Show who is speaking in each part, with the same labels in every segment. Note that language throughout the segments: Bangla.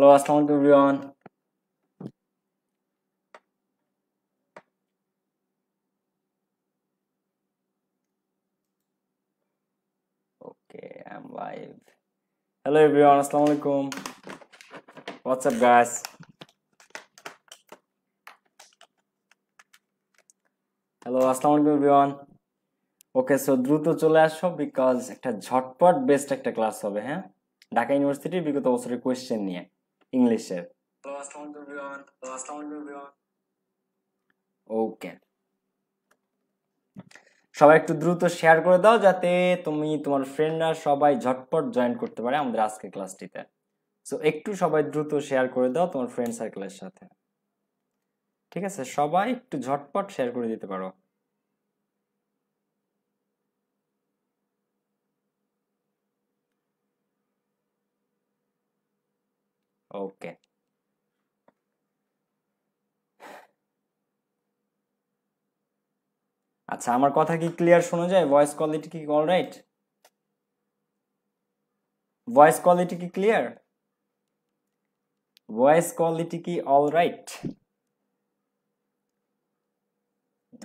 Speaker 1: हेलो अस्सलाम वालेकुम everyone okay I am live hello everyone अस्सलाम वालेकुम व्हाट्स अप गाइस হ্যালো আসসালামু আলাইকুম এভরিওয়ান ওকে সো দ্রুত চলে আসো বিকজ একটা ঝটপট বেস্ট একটা ক্লাস হবে হ্যাঁ ঢাকা ইউনিভার্সিটির বিগত বছরের কোয়েশ্চেন নিয়ে ইংলিশে ওকে সবাই একটু দ্রুত শেয়ার করে দাও যাতে তুমি তোমার ফ্রেন্ডরা সবাই ঝটপট জয়েন করতে পারে আমাদের আজকের ক্লাসটিতে সো একটু সবাই দ্রুত শেয়ার করে দাও তোমার ফ্রেন্ড সার্কেলের সাথে ঠিক আছে সবাই একটু ঝটপট শেয়ার করে দিতে পারো Okay. আচ্ছা আমার কথা কি ক্লিয়ার শোনা যায় ভয়েস কোয়ালিটি কি অল রাইট ভয়েস কোয়ালিটি কি ক্লিয়ার ভয়েস কোয়ালিটি কি অল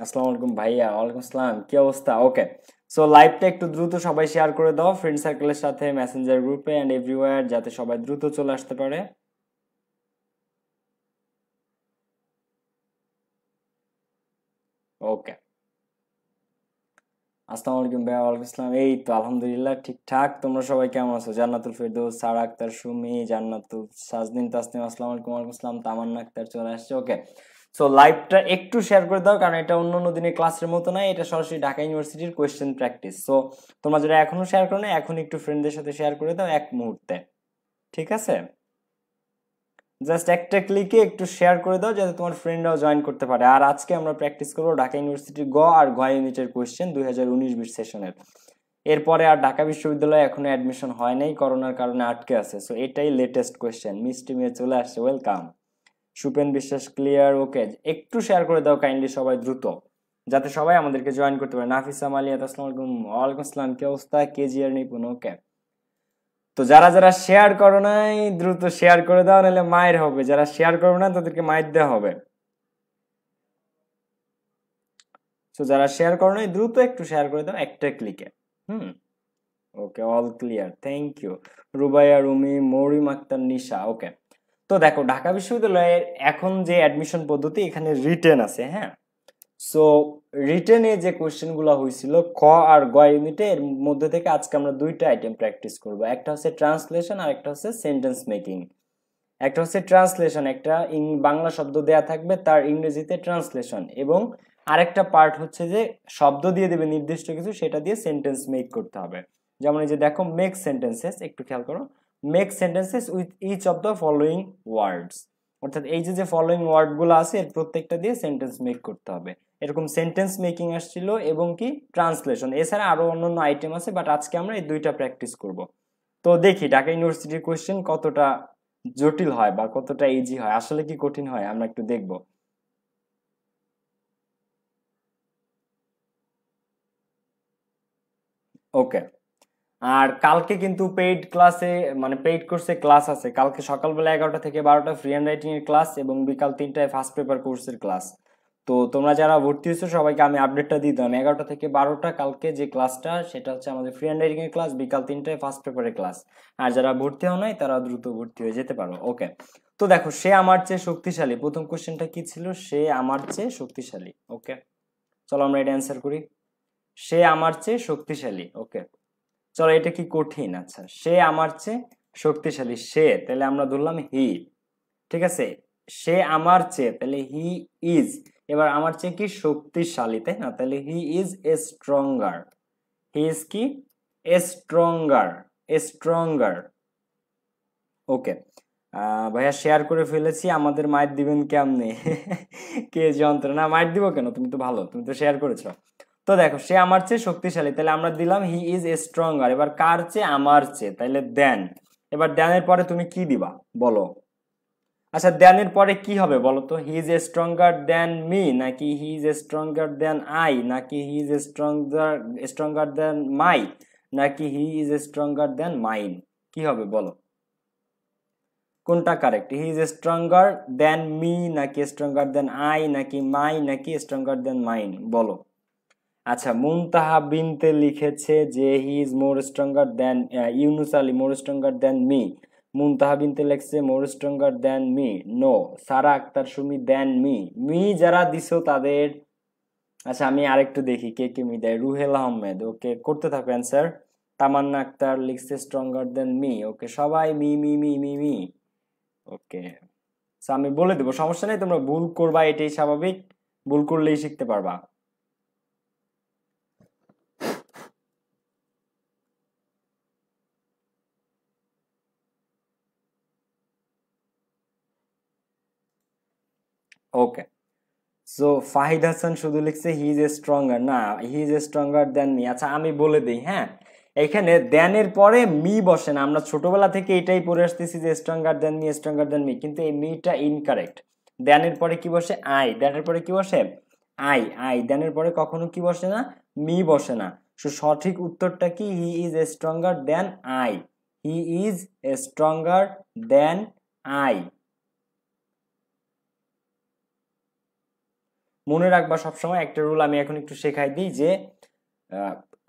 Speaker 1: আসসালামু আলাইকুম ভাইয়া ওয়ালাইকুম আসসালাম কি অবস্থা ওকে সো লাইভটা একটু দ্রুত সবাই শেয়ার করে দাও ফ্রেন্ড সার্কেলের সাথে মেসেঞ্জার গ্রুপে অ্যান্ড এভরিওয়ার যাতে সবাই দ্রুত চলে আসতে পারে ওকে আসসালামু আলাইকুম ভাইয়া ওয়ালাইকুম ইসলাম এই তো আলহামদুলিল্লাহ ঠিকঠাক তোমরা সবাই কেমন আছো জান্নাতুল ফেরদৌস সারা আক্তার সুমি জান্নাতুল সাজদিন তাসনিম আসসালামু আলাইকুম ওয়ালাইকুম আসসালাম তামান্না আক্তার চলে আসছে ওকে সো লাইভটা একটু শেয়ার করে দাও কারণ এটা অন্য অন্য দিনের ক্লাসের মতো নয় এটা সরাসরি ঢাকা ইউনিভার্সিটির কোয়েশ্চেন প্র্যাকটিস সো তোমরা যারা এখনো শেয়ার করো না এখন একটু ফ্রেন্ডদের সাথে শেয়ার করে দাও এক মুহূর্তে ঠিক আছে জাস্ট একটা ক্লিকে একটু শেয়ার করে দাও যাতে তোমার ফ্রেন্ডরাও জয়েন করতে পারে আর আজকে আমরা প্র্যাকটিস করবো ঢাকা ইউনিভার্সিটির গ আর গ ইউনিটের কোয়েশ্চেন দুই হাজার উনিশ বিশ সেশনের এরপরে আর ঢাকা বিশ্ববিদ্যালয়ে এখনো অ্যাডমিশন হয় নাই করোনার কারণে আটকে আছে সো এটাই লেটেস্ট কোয়েশ্চেন মিস্টি মেয়ে চলে আসছে ওয়েলকাম সুপেন বিশ্বাস ক্লিয়ার ওকে একটু শেয়ার করে দাও কাইন্ডলি সবাই দ্রুত যাতে সবাই আমাদেরকে জয়েন করতে পারে নাফিসা মালিয়াত আসসালাম আলাইকুম ওয়ালাইকুম আসসালাম কি অবস্থা কেজিআর নিপুন ওকে তো যারা যারা শেয়ার করো নাই দ্রুত শেয়ার করে দাও নাহলে মায়ের হবে যারা শেয়ার করবে না তাদেরকে মায়ের দেওয়া হবে তো যারা শেয়ার করো নাই দ্রুত একটু শেয়ার করে দাও একটা ক্লিকে hmm okay all clear thank you Rubaiya Rumi Mourim Akter Nisha okay তো দেখো ঢাকা বিশ্ববিদ্যালয়ের এখন যে অ্যাডমিশন পদ্ধতি এখানে রিটেন আছে হ্যাঁ সো রিটেনে যে কোয়েশ্চেনগুলো হয়েছিল ক আর গ ইউনিটে এর মধ্যে থেকে আজকে আমরা দুইটা আইটেম প্র্যাকটিস করব একটা হচ্ছে ট্রান্সলেশন আর একটা হচ্ছে সেন্টেন্স মেকিং একটা হচ্ছে ট্রান্সলেশন একটা বাংলা শব্দ দেয়া থাকবে তার ইংরেজিতে ট্রান্সলেশন এবং আরেকটা পার্ট হচ্ছে যে শব্দ দিয়ে দেবে নির্দিষ্ট কিছু সেটা দিয়ে সেন্টেন্স মেক করতে হবে যেমন এই যে দেখো মেক সেন্টেন্সেস একটু খেয়াল করো make sentences with each of the following words অর্থাৎ এই যে যে ফলোয়িং ওয়ার্ডগুলো আছে এর প্রত্যেকটা দিয়ে সেন্টেন্স মেক করতে হবে এরকম সেন্টেন্স মেকিং আসছিল এবং কি ট্রান্সলেশন এছাড়া আরও অন্য আইটেম আছে বাট আজকে আমরা এই দুইটা প্র্যাকটিস করব তো দেখি ঢাকা ইউনিভার্সিটির কোয়েশ্চেন কতটা জটিল হয় বা কতটা ইজি হয় আসলে কি কঠিন হয় আমরা একটু দেখব ওকে আর কালকে কিন্তু পেইড ক্লাসে মানে পেইড কোর্সে ক্লাস আছে কালকে সকালবেলা এগারোটা থেকে বারোটা ফ্রি হ্যান্ড রাইটিংয়ের ক্লাস এবং বিকাল তিনটায় ফার্স্ট পেপার কোর্সের ক্লাস তো তোমরা যারা ভর্তি হয়েছো সবাইকে আমি আপডেটটা দিয়ে দিলাম এগারোটা থেকে বারোটা কালকে যে ক্লাসটা সেটা হচ্ছে আমাদের ফ্রি হ্যান্ড রাইটিংয়ের ক্লাস বিকাল তিনটায় ফার্স্ট পেপারের ক্লাস আর যারা ভর্তি হও নাই তারা দ্রুত ভর্তি হয়ে যেতে পারো ওকে তো দেখো সে আমার চেয়ে শক্তিশালী প্রথম কোশ্চেনটা কি ছিল সে আমার চেয়ে শক্তিশালী ওকে চলো আমরা এটা অ্যান্সার করি সে আমার চেয়ে শক্তিশালী ওকে চলো এটা কি কঠিন আচ্ছা সে আমার চেয়ে শক্তিশালী সে তাহলে আমরা ধরলাম হি ঠিক আছে সে আমার চেয়ে তাহলে হি ইজ এবার আমার চেয়ে কি শক্তিশালী তাই না তাহলে he is a stronger he is কি এ স্ট্রঙ্গার এ স্ট্রংগার ওকে ভাইয়া শেয়ার করে ফেলেছি আমাদের মায়ের দিবেন কেমনে কে যন্ত্রণা মায়ের দিব কেন তুমি তো ভালো তুমি তো শেয়ার করেছো তো দেখো সে আমার চেয়ে শক্তিশালী তাহলে আমরা দিলাম হি ইজ স্ট্রংগার এবার কার চেয়ে আমার চেয়ে তাহলে দেন এবার দেনের পরে তুমি কি দিবা বলো আচ্ছা দেনের পরে কি হবে বলো তো he is stronger than me নাকি he is stronger than I নাকি he is stronger stronger than my নাকি he is stronger than mine কি হবে বলো কোনটা correct he is stronger than me নাকি স্ট্রংগার দেন আই নাকি মাই নাকি স্ট্রংগার দেন মাইন বলো আচ্ছা মুনতাহা বিনতে লিখেছে যে he is more stronger than Yunus Ali more stronger than me Muntaha Binte লিখছে more stronger than me no Sara Akter Sumi than me me যারা দিছো তাদের আচ্ছা আমি আরেকটু দেখি কে কে মি দেয় রুহেল আহমেদ ওকে করতে থাকো অ্যান্সার তামান্না আক্তার লিখছে স্ট্রঙ্গার দ্যান মি ওকে সবাই me me me me me okay আমি বলে দেবো সমস্যা নেই তোমরা ভুল করবা এটাই স্বাভাবিক ভুল করলেই শিখতে পারবা ওকে সো ফাহিদ হাসান শুধু লিখছে হি ইজ এ স্ট্রঙ্গার না he is a stronger than me আচ্ছা আমি বলে দিই হ্যাঁ এখানে দেনের পরে মি বসে না আমরা ছোটবেলা থেকে এটাই পড়ে আসতেছি যে stronger than me stronger than me কিন্তু এই মিটা ইনকারেক্ট দেনের পরে কি বসে আই দেনের পরে কি বসে আই আই দেনের পরে কখনো কি বসে না মি বসে না সো সঠিক উত্তরটা কি he is a stronger than I he is a stronger than I মনে রাখবা সবসময় একটা রুল আমি এখন একটু শেখাই দিই যে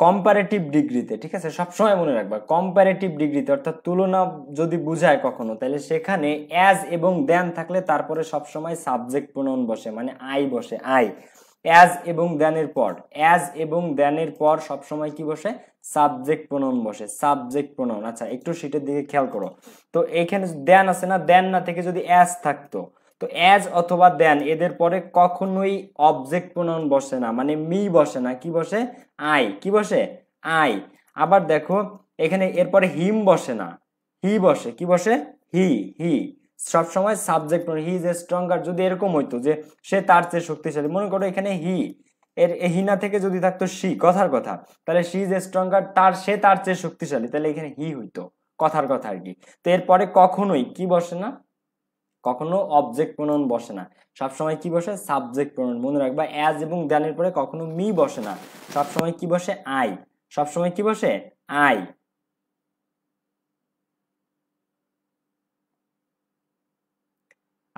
Speaker 1: কম্পারেটিভ ডিগ্রিতে ঠিক আছে সবসময় মনে রাখবা কম্পারেটিভ ডিগ্রিতে অর্থাৎ তুলনা যদি বুঝায় কখনো তাহলে সেখানে অ্যাজ এবং দেন থাকলে তারপরে সবসময় সাবজেক্ট প্রণয়ন বসে মানে আই বসে আই অ্যাজ এবং দেনের পর অ্যাজ এবং দেনের পর সবসময় কি বসে সাবজেক্ট প্রণয়ন বসে সাবজেক্ট প্রণয়ন আচ্ছা একটু সিটের দিকে খেয়াল করো তো এইখানে দেন আছে না দেন না থেকে যদি অ্যাজ থাকতো তো অ্যাজ অথবা দেন এদের পরে কখনোই অবজেক্ট প্রণয়ন বসে না মানে মি বসে না কি বসে আই কি বসে আই আবার দেখো এখানে এরপরে হিম বসে না হি বসে কি বসে হি হি সবসময় সাবজেক্ট হি যে স্ট্রংগার যদি এরকম হইতো যে সে তার চেয়ে শক্তিশালী মনে করো এখানে হি এর হিনা থেকে যদি থাকতো সি কথার কথা তাহলে সি যে স্ট্রংগার তার সে তার চেয়ে শক্তিশালী তাহলে এখানে হি হইতো কথার কথা আর কি তো এরপরে কখনোই কি বসে না কখনো অবজেক্ট প্রণয়ন বসে না সবসময় কি বসে সাবজেক্ট প্রণয়ন মনে রাখবা অ্যাজ এবং দ্যানের পরে কখনো মি বসে না সবসময় কি বসে আই সবসময় কি বসে আই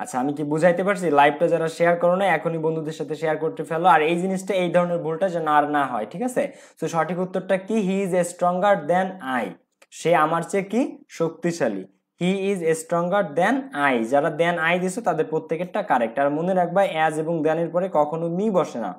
Speaker 1: আচ্ছা আমি কি বুঝাইতে পারছি লাইভটা যারা শেয়ার করো না এখনই বন্ধুদের সাথে শেয়ার করতে ফেলো আর এই জিনিসটা এই ধরনের ভুলটা যেন আর না হয় ঠিক আছে তো সঠিক উত্তরটা কি he is a stronger than I সে আমার চেয়ে কি শক্তিশালী he is stronger than I যারা দেন আই দিছো তাদের প্রত্যেকেরটা কারেক্ট আর মনে রাখবা অ্যাজ এবং দেনের পরে কখনো মি বসে না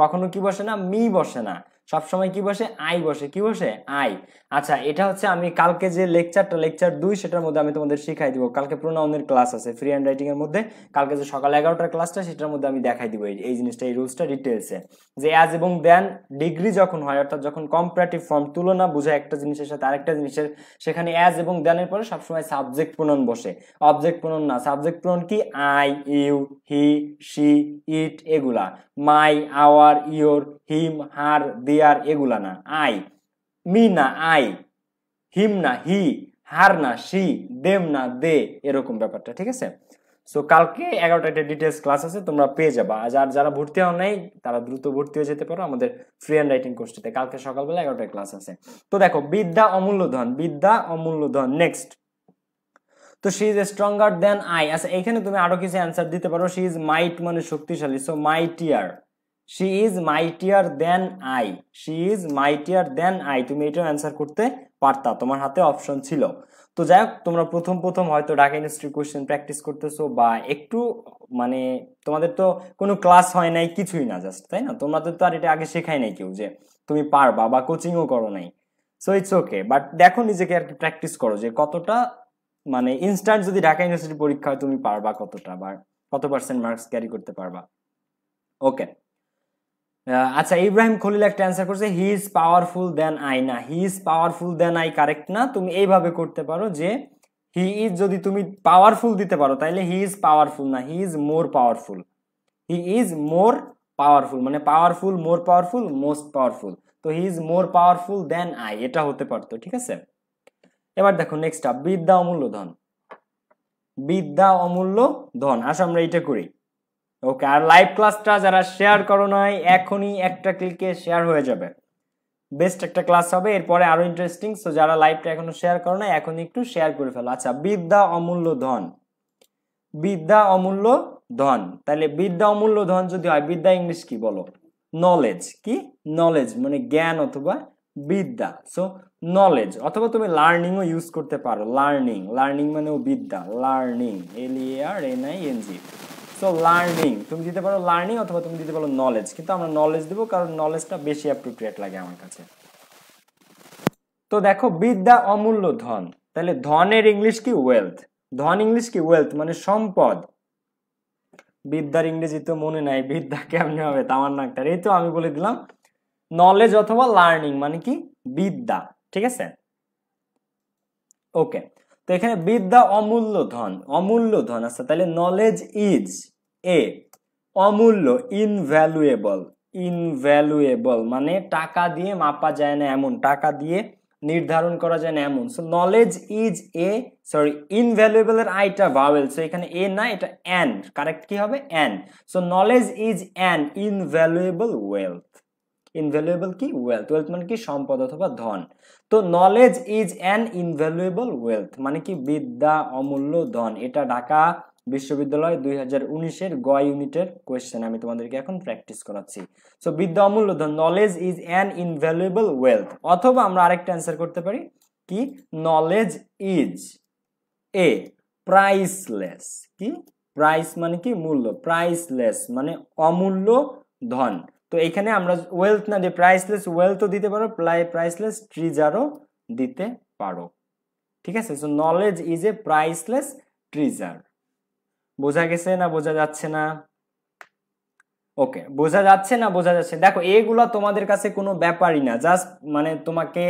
Speaker 1: কখনো কি বসে না মি বসে না সব সময় কি বসে আই বসে কি বসে আই আচ্ছা এটা হচ্ছে আমি কালকে যে লেকচারটা লেকচার দুই সেটার মধ্যে আমি তোমাদের শিখাই দিব কালকে প্রোনাউনের ক্লাস আছে ফ্রি হ্যান্ড রাইটিং এর মধ্যে কালকে যে সকাল এগারোটার ক্লাসটা সেটার মধ্যে আমি দেখাই দিব এই জিনিসটা এই রুলসটা ডিটেলসে যে অ্যাজ এবং দেন ডিগ্রি যখন হয় অর্থাৎ যখন কম্পারেটিভ ফর্ম তুলনা বোঝায় একটা জিনিসের সাথে আরেকটা জিনিসের সেখানে অ্যাজ এবং দেনের পরে সবসময় সাবজেক্ট প্রণন বসে অবজেক্ট প্রণন না সাবজেক্ট প্রণন কি I you he she it এগুলা মাই আওয়ার ইয়োর হিম হার দি আর এগুলা না আই মি না আই হিম না হি হার না সি দেম না দে এরকম ব্যাপারটা ঠিক আছে সো কালকে এগারোটা একটা ডিটেলস ক্লাস আছে তোমরা পেয়ে যাবা আর যার যারা ভর্তি হওয়া নাই তারা দ্রুত ভর্তি হয়ে যেতে পারো আমাদের ফ্রি অ্যান্ড রাইটিং কোর্সটিতে কালকে সকালবেলা এগারোটায় ক্লাস আছে তো দেখো বিদ্যা অমূল্য ধন বিদ্যা অমূল্য ধন নেক্সট তো she is stronger than I আচ্ছা এখানে তুমি আরো কিছু অ্যান্সার দিতে পারো শি ইজ মাইট মানে শক্তিশালী so mightier she is mightier than I she is mightier than I তুমি এটাও অ্যান্সার করতে পারতা তোমার হাতে অপশন ছিল তো যাই হোক তোমরা প্রথম প্রথম হয়তো ঢাকা কোশ্চেন কোয়েশ্চেন প্র্যাকটিস করতেছো বা একটু মানে তোমাদের তো কোনো ক্লাস হয় নাই কিছুই না জাস্ট তাই না তোমাদের তো আর এটা আগে শেখায় নাই কেউ যে তুমি পারবা বা কোচিংও করো নাই সো ইটস ওকে বাট দেখো নিজেকে আর কি প্র্যাকটিস করো যে কতটা মানে ইনস্ট্যান্ট যদি ঢাকা ইউনিভার্সিটি পরীক্ষা হয় তুমি পারবা কতটা বা কত পার্সেন্ট মার্কস ক্যারি করতে পারবা ওকে আচ্ছা ইব্রাহিম খলিল একটা অ্যান্সার করছে he is powerful than I না he is powerful than I correct না তুমি এইভাবে করতে পারো যে হি ইজ যদি তুমি পাওয়ারফুল দিতে পারো তাহলে হি ইজ পাওয়ারফুল না he is more powerful he is more powerful মানে powerful more powerful most powerful তো he is more powerful than I এটা হতে পারতো ঠিক আছে এবার দেখো নেক্সট আপ বিদ্যা অমূল্য ধন বিদ্যা অমূল্য ধন আসো আচ্ছা, আমরা এটা করি ওকে আর লাইভ ক্লাসটা যারা শেয়ার করো নয় এখনই একটা ক্লিকে শেয়ার হয়ে যাবে বেস্ট একটা ক্লাস হবে এরপরে আরও ইন্টারেস্টিং সো যারা লাইভটা এখনো শেয়ার করো না এখন একটু শেয়ার করে ফেলো আচ্ছা বিদ্যা অমূল্য ধন বিদ্যা অমূল্য ধন তাহলে বিদ্যা অমূল্য ধন যদি হয় বিদ্যা ইংলিশ কি বলো নলেজ কি নলেজ মানে জ্ঞান অথবা বিদ্যা সো নলেজ অথবা তুমি লার্নিংও ইউজ করতে পারো লার্নিং লার্নিং মানে ও বিদ্যা learning L R N I N G so learning তুমি দিতে পারো লার্নিং অথবা তুমি দিতে পারো নলেজ কিন্তু আমরা নলেজ দেবো কারণ নলেজটা বেশি অ্যাপ্রোপ্রিয়েট লাগে আমার কাছে তো দেখো বিদ্যা অমূল্য ধন তাহলে ধনের ইংলিশ কি ওয়েলথ ধন ইংলিশ কি ওয়েলথ মানে সম্পদ বিদ্যার ইংরেজি তো মনে নাই বিদ্যা কেমনি হবে তামার নাকটার এই তো আমি বলে দিলাম নলেজ অথবা লার্নিং মানে কি বিদ্যা ঠিক আছে ওকে তো এখানে বিদ্যা অমূল্য ধন অমূল্য ধন আচ্ছা তাহলে নলেজ ইজ এ অমূল্য ইনভ্যালুয়েবল ইনভ্যালুয়েবল মানে টাকা দিয়ে মাপা যায় না এমন টাকা দিয়ে নির্ধারণ করা যায় না এমন so knowledge is a sorry ইনভ্যালুয়েবলের আইটা ভাওয়েল সো এখানে এ না এটা অ্যান্ড কারেক্ট কি হবে and so knowledge is an invaluable wealth invaluable কি ওয়েলথ ওয়েলথ মানে কি সম্পদ অথবা ধন তো knowledge is an invaluable wealth মানে কি বিদ্যা অমূল্য ধন এটা ঢাকা বিশ্ববিদ্যালয় দুই হাজার উনিশের গ ইউনিটের কোয়েশ্চেন আমি তোমাদেরকে এখন প্র্যাকটিস করাচ্ছি সো বিদ্যা অমূল্য ধন knowledge is an invaluable wealth অথবা আমরা আরেকটা অ্যান্সার করতে পারি কি নলেজ ইজ এ প্রাইসলেস কি প্রাইস মানে কি মূল্য প্রাইসলেস মানে অমূল্য ধন তো এখানে আমরা ওয়েলথ না দিয়ে প্রাইসলেস ওয়েলথও দিতে পারো প্রাইসলেস ট্রিজারও দিতে পারো ঠিক আছে so knowledge is a priceless treasure বোঝা গেছে না বোঝা যাচ্ছে না ওকে বোঝা যাচ্ছে না বোঝা যাচ্ছে দেখো এগুলো তোমাদের কাছে কোনো ব্যাপারই না জাস্ট মানে তোমাকে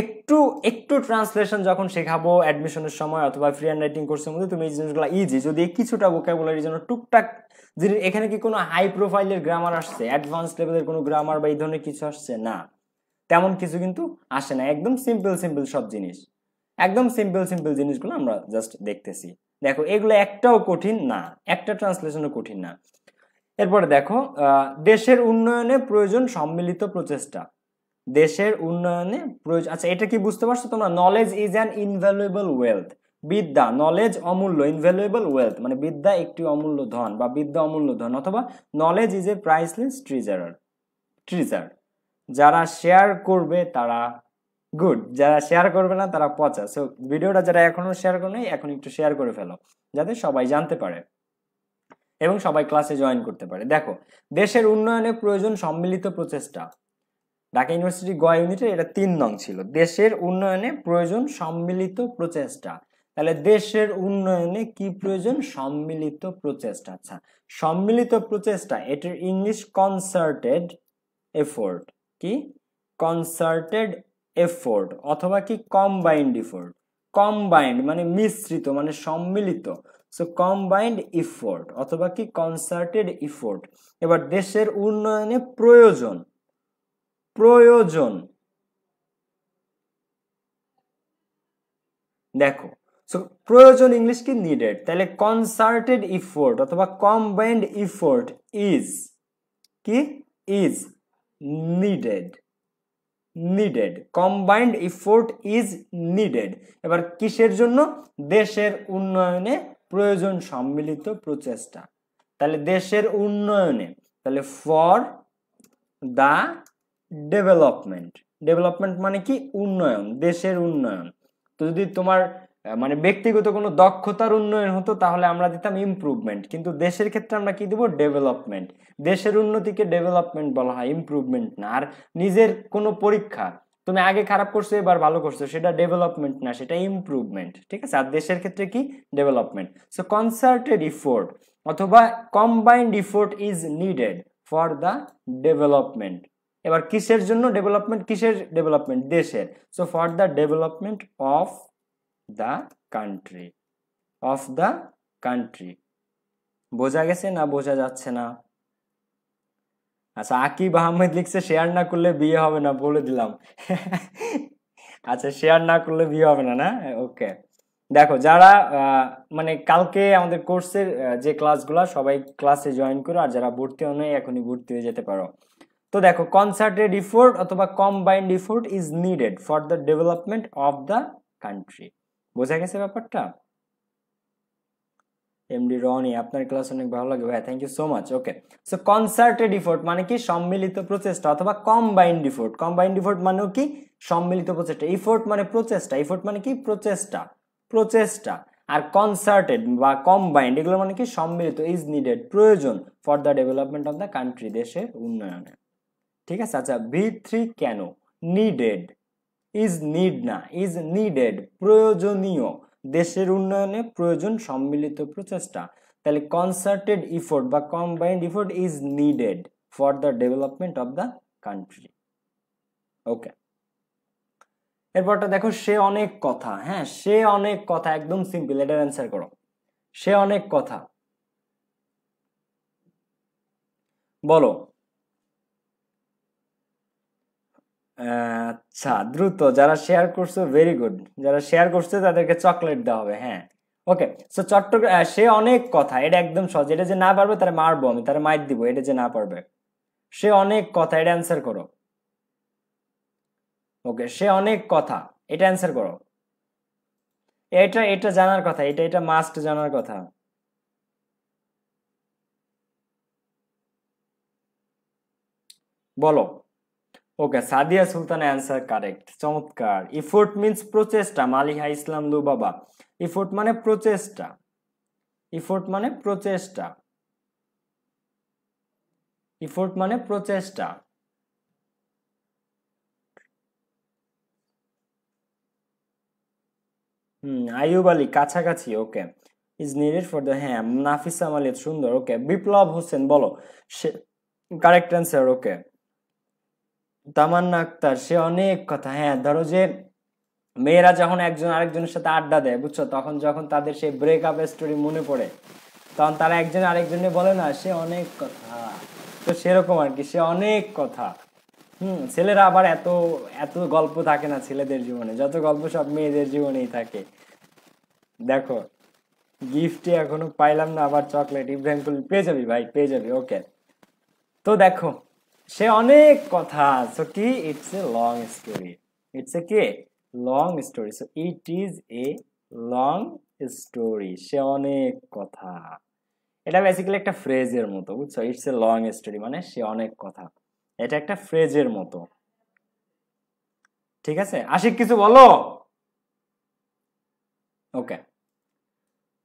Speaker 1: একটু একটু ট্রান্সলেশন যখন শেখাবো অ্যাডমিশনের সময় অথবা ফ্রি হ্যান্ড রাইটিং কোর্সের মধ্যে তুমি এই জিনিসগুলো ইজি যদি কিছুটা ভোকাবুলারির জন্য টুকটাক যদি এখানে কি কোনো হাই প্রোফাইলের গ্রামার আসছে অ্যাডভান্স লেভেলের কোনো গ্রামার বা এই ধরনের কিছু আসছে না তেমন কিছু কিন্তু আসে না একদম সিম্পল সিম্পল সব জিনিস একদম সিম্পল সিম্পল জিনিসগুলো আমরা জাস্ট দেখতেছি দেখো এগুলো একটাও কঠিন না একটা ট্রান্সলেশনও কঠিন না এরপরে দেখো দেশের উন্নয়নে প্রয়োজন সম্মিলিত প্রচেষ্টা দেশের উন্নয়নে প্রয়োজন আচ্ছা এটা কি বুঝতে পারছো তোমরা knowledge is an invaluable wealth বিদ্যা নলেজ অমূল্য ইনভ্যালুয়েবল ওয়েলথ মানে বিদ্যা একটি অমূল্য ধন বা বিদ্যা অমূল্য ধন অথবা knowledge is a priceless treasurer treasure যারা শেয়ার করবে তারা গুড যারা শেয়ার করবে না তারা পচা সো ভিডিওটা যারা এখনও শেয়ার করে নাই এখন একটু শেয়ার করে ফেলো যাতে সবাই জানতে পারে এবং সবাই ক্লাসে জয়েন করতে পারে দেখো দেশের উন্নয়নে প্রয়োজন সম্মিলিত প্রচেষ্টা ঢাকা ইউনিভার্সিটি গোয়া ইউনিটে এটা তিন নং ছিল দেশের উন্নয়নে প্রয়োজন সম্মিলিত প্রচেষ্টা তাহলে দেশের উন্নয়নে কি প্রয়োজন সম্মিলিত প্রচেষ্টা আচ্ছা সম্মিলিত প্রচেষ্টা এটার ইংলিশ কনসার্টেড এফোর্ট কি কনসার্টেড এফোর্ড অথবা কি কম্বাইন্ড এফোর্ড কম্বাইন্ড মানে মিশ্রিত মানে সম্মিলিত সো কম্বাইন্ড ইফোর্ট অথবা কি কনসার্টেড ইফোর্ট এবার দেশের উন্নয়নে প্রয়োজন প্রয়োজন দেখো সো প্রয়োজন ইংলিশ কি নিডেড তাহলে কনসার্টেড ইফোর্ট অথবা কম্বাইন্ড ইফোর্ট ইজ কি is needed needed combined effort is needed এবার কিসের জন্য দেশের উন্নয়নে প্রয়োজন সম্মিলিত প্রচেষ্টা তাহলে দেশের উন্নয়নে তাহলে ফর দ্য ডেভেলপমেন্ট ডেভেলপমেন্ট মানে কি উন্নয়ন দেশের উন্নয়ন তো যদি তোমার মানে ব্যক্তিগত কোনো দক্ষতার উন্নয়ন হতো তাহলে আমরা দিতাম ইম্প্রুভমেন্ট কিন্তু দেশের ক্ষেত্রে আমরা কি দেবো ডেভেলপমেন্ট দেশের উন্নতিকে ডেভেলপমেন্ট বলা হয় ইম্প্রুভমেন্ট না আর নিজের কোনো পরীক্ষা তুমি আগে খারাপ করছো এবার ভালো করছো সেটা ডেভেলপমেন্ট না সেটা ইম্প্রুভমেন্ট ঠিক আছে আর দেশের ক্ষেত্রে কি ডেভেলপমেন্ট সো কনসার্টেড ইফোর্ট অথবা combined effort is needed for the development এবার কিসের জন্য ডেভেলপমেন্ট কিসের ডেভেলপমেন্ট দেশের so for the development of the country of the country বোঝা গেছে না বোঝা যাচ্ছে না আচ্ছা আকিব আহমেদ লিখছে শেয়ার না করলে বিয়ে হবে না বলে দিলাম আচ্ছা শেয়ার না করলে বিয়ে হবে না না ওকে দেখো যারা মানে কালকে আমাদের কোর্সের যে ক্লাসগুলো সবাই ক্লাসে জয়েন করো আর যারা ভর্তি হন এখনই ভর্তি হয়ে যেতে পারো তো দেখো কনসার্টেড ইফোর্ট অথবা combined effort is needed for the development of the country বোঝা গেছে ব্যাপারটা এমডি রনি আপনার ক্লাস অনেক ভালো লাগে ভাই thank you so much okay so concerted effort মানে কি সম্মিলিত প্রচেষ্টা অথবা কম্বাইন্ড ইফোর্ট কম্বাইন্ড ইফোর্ট মানেও কি সম্মিলিত প্রচেষ্টা ইফোর্ট মানে প্রচেষ্টা ইফোর্ট মানে কি প্রচেষ্টা প্রচেষ্টা আর কনসার্টেড বা কম্বাইন্ড এগুলো মানে কি সম্মিলিত ইজ নিডেড প্রয়োজন for the development of the country দেশের উন্নয়নে ঠিক আছে আচ্ছা ভি থ্রি কেন নিডেড ইজ নিড না ইজ নিডেড প্রয়োজনীয় দেশের উন্নয়নে প্রয়োজন সম্মিলিত প্রচেষ্টা তাহলে কনসার্টেড ইফোর্ট বা combined effort is needed for the development of the country okay এরপরটা দেখো সে অনেক কথা হ্যাঁ সে অনেক কথা একদম সিম্পল এটার অ্যান্সার করো সে অনেক কথা বলো আচ্ছা দ্রুত যারা শেয়ার করছো ভেরি গুড যারা শেয়ার করছে তাদেরকে চকলেট দেওয়া হবে হ্যাঁ ওকে সো চট্টগ্রাম সে অনেক কথা এটা একদম সহজ এটা যে না পারবে তারা মারবো আমি তারা মাইর দিব এটা যে না পারবে সে অনেক কথা এটা অ্যান্সার করো ওকে সে অনেক কথা এটা অ্যান্সার করো এটা এটা জানার কথা এটা এটা মাস্ট জানার কথা বলো okay Sadia Sultan answer correct চমৎকার ইফোর্ট মিনস প্রচেষ্টা মালিহা ইসলাম বাবা ইফোর্ট মানে প্রচেষ্টা ইফোর্ট মানে প্রচেষ্টা ইফোর্ট মানে প্রচেষ্টা হুম আইয়ুব আলী কাছাকাছি okay is needed for the হ্যাঁ নাফিসা মালিদ সুন্দর ওকে বিপ্লব হোসেন বলো সে correct answer okay Tamanna Akter সে অনেক কথা হ্যাঁ ধরো যে মেয়েরা যখন একজন আরেকজনের সাথে আড্ডা দেয় বুঝছো তখন যখন তাদের সেই ব্রেকআপ স্টোরি মনে পড়ে তখন তারা একজন আরেকজনে বলে না সে অনেক কথা তো সেরকম আর কি সে অনেক কথা হুম ছেলেরা আবার এত এত গল্প থাকে না ছেলেদের জীবনে যত গল্প সব মেয়েদের জীবনেই থাকে দেখো গিফটে এখনো পাইলাম না আবার চকলেট ইব্রাহিম পেয়ে যাবি ভাই পেয়ে যাবি ওকে তো দেখো সে অনেক কথা সো কি it's a long story it's a কে long story so it is a long story সে অনেক কথা এটা বেসিক্যালি একটা ফ্রেজের মতো বুঝছো ইটস এ লং স্টোরি মানে সে অনেক কথা এটা একটা ফ্রেজের মতো ঠিক আছে আশিক কিছু বলো ওকে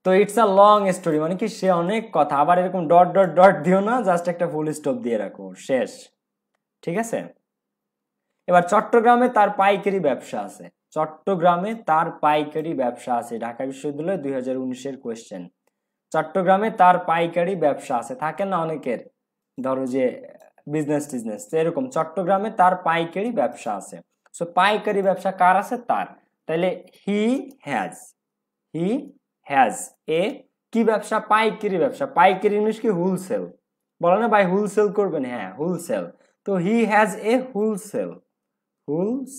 Speaker 1: তো ইটস আ লং স্টোরি মানে কি সে অনেক কথা আবার এরকম ডট ডট ডট দিও না জাস্ট একটা ফুল স্টপ দিয়ে রাখো শেষ ঠিক আছে এবার চট্টগ্রামে তার পাইকারি ব্যবসা আছে চট্টগ্রামে তার পাইকারি ব্যবসা আছে ঢাকা বিশ্ববিদ্যালয় দুই হাজার উনিশের কোয়েশ্চেন চট্টগ্রামে তার পাইকারি ব্যবসা আছে থাকে না অনেকের ধরো যে বিজনেস টিজনেস এরকম চট্টগ্রামে তার পাইকারি ব্যবসা আছে সো পাইকারি ব্যবসা কার আছে তার তাহলে হি হ্যাজ হি হ্যাজ এ কি ব্যবসা পাইকারি ব্যবসা পাইকারি ইংলিশ কি হোলসেল বলো না ভাই হোলসেল করবেন হ্যাঁ হোলসেল তো he has a 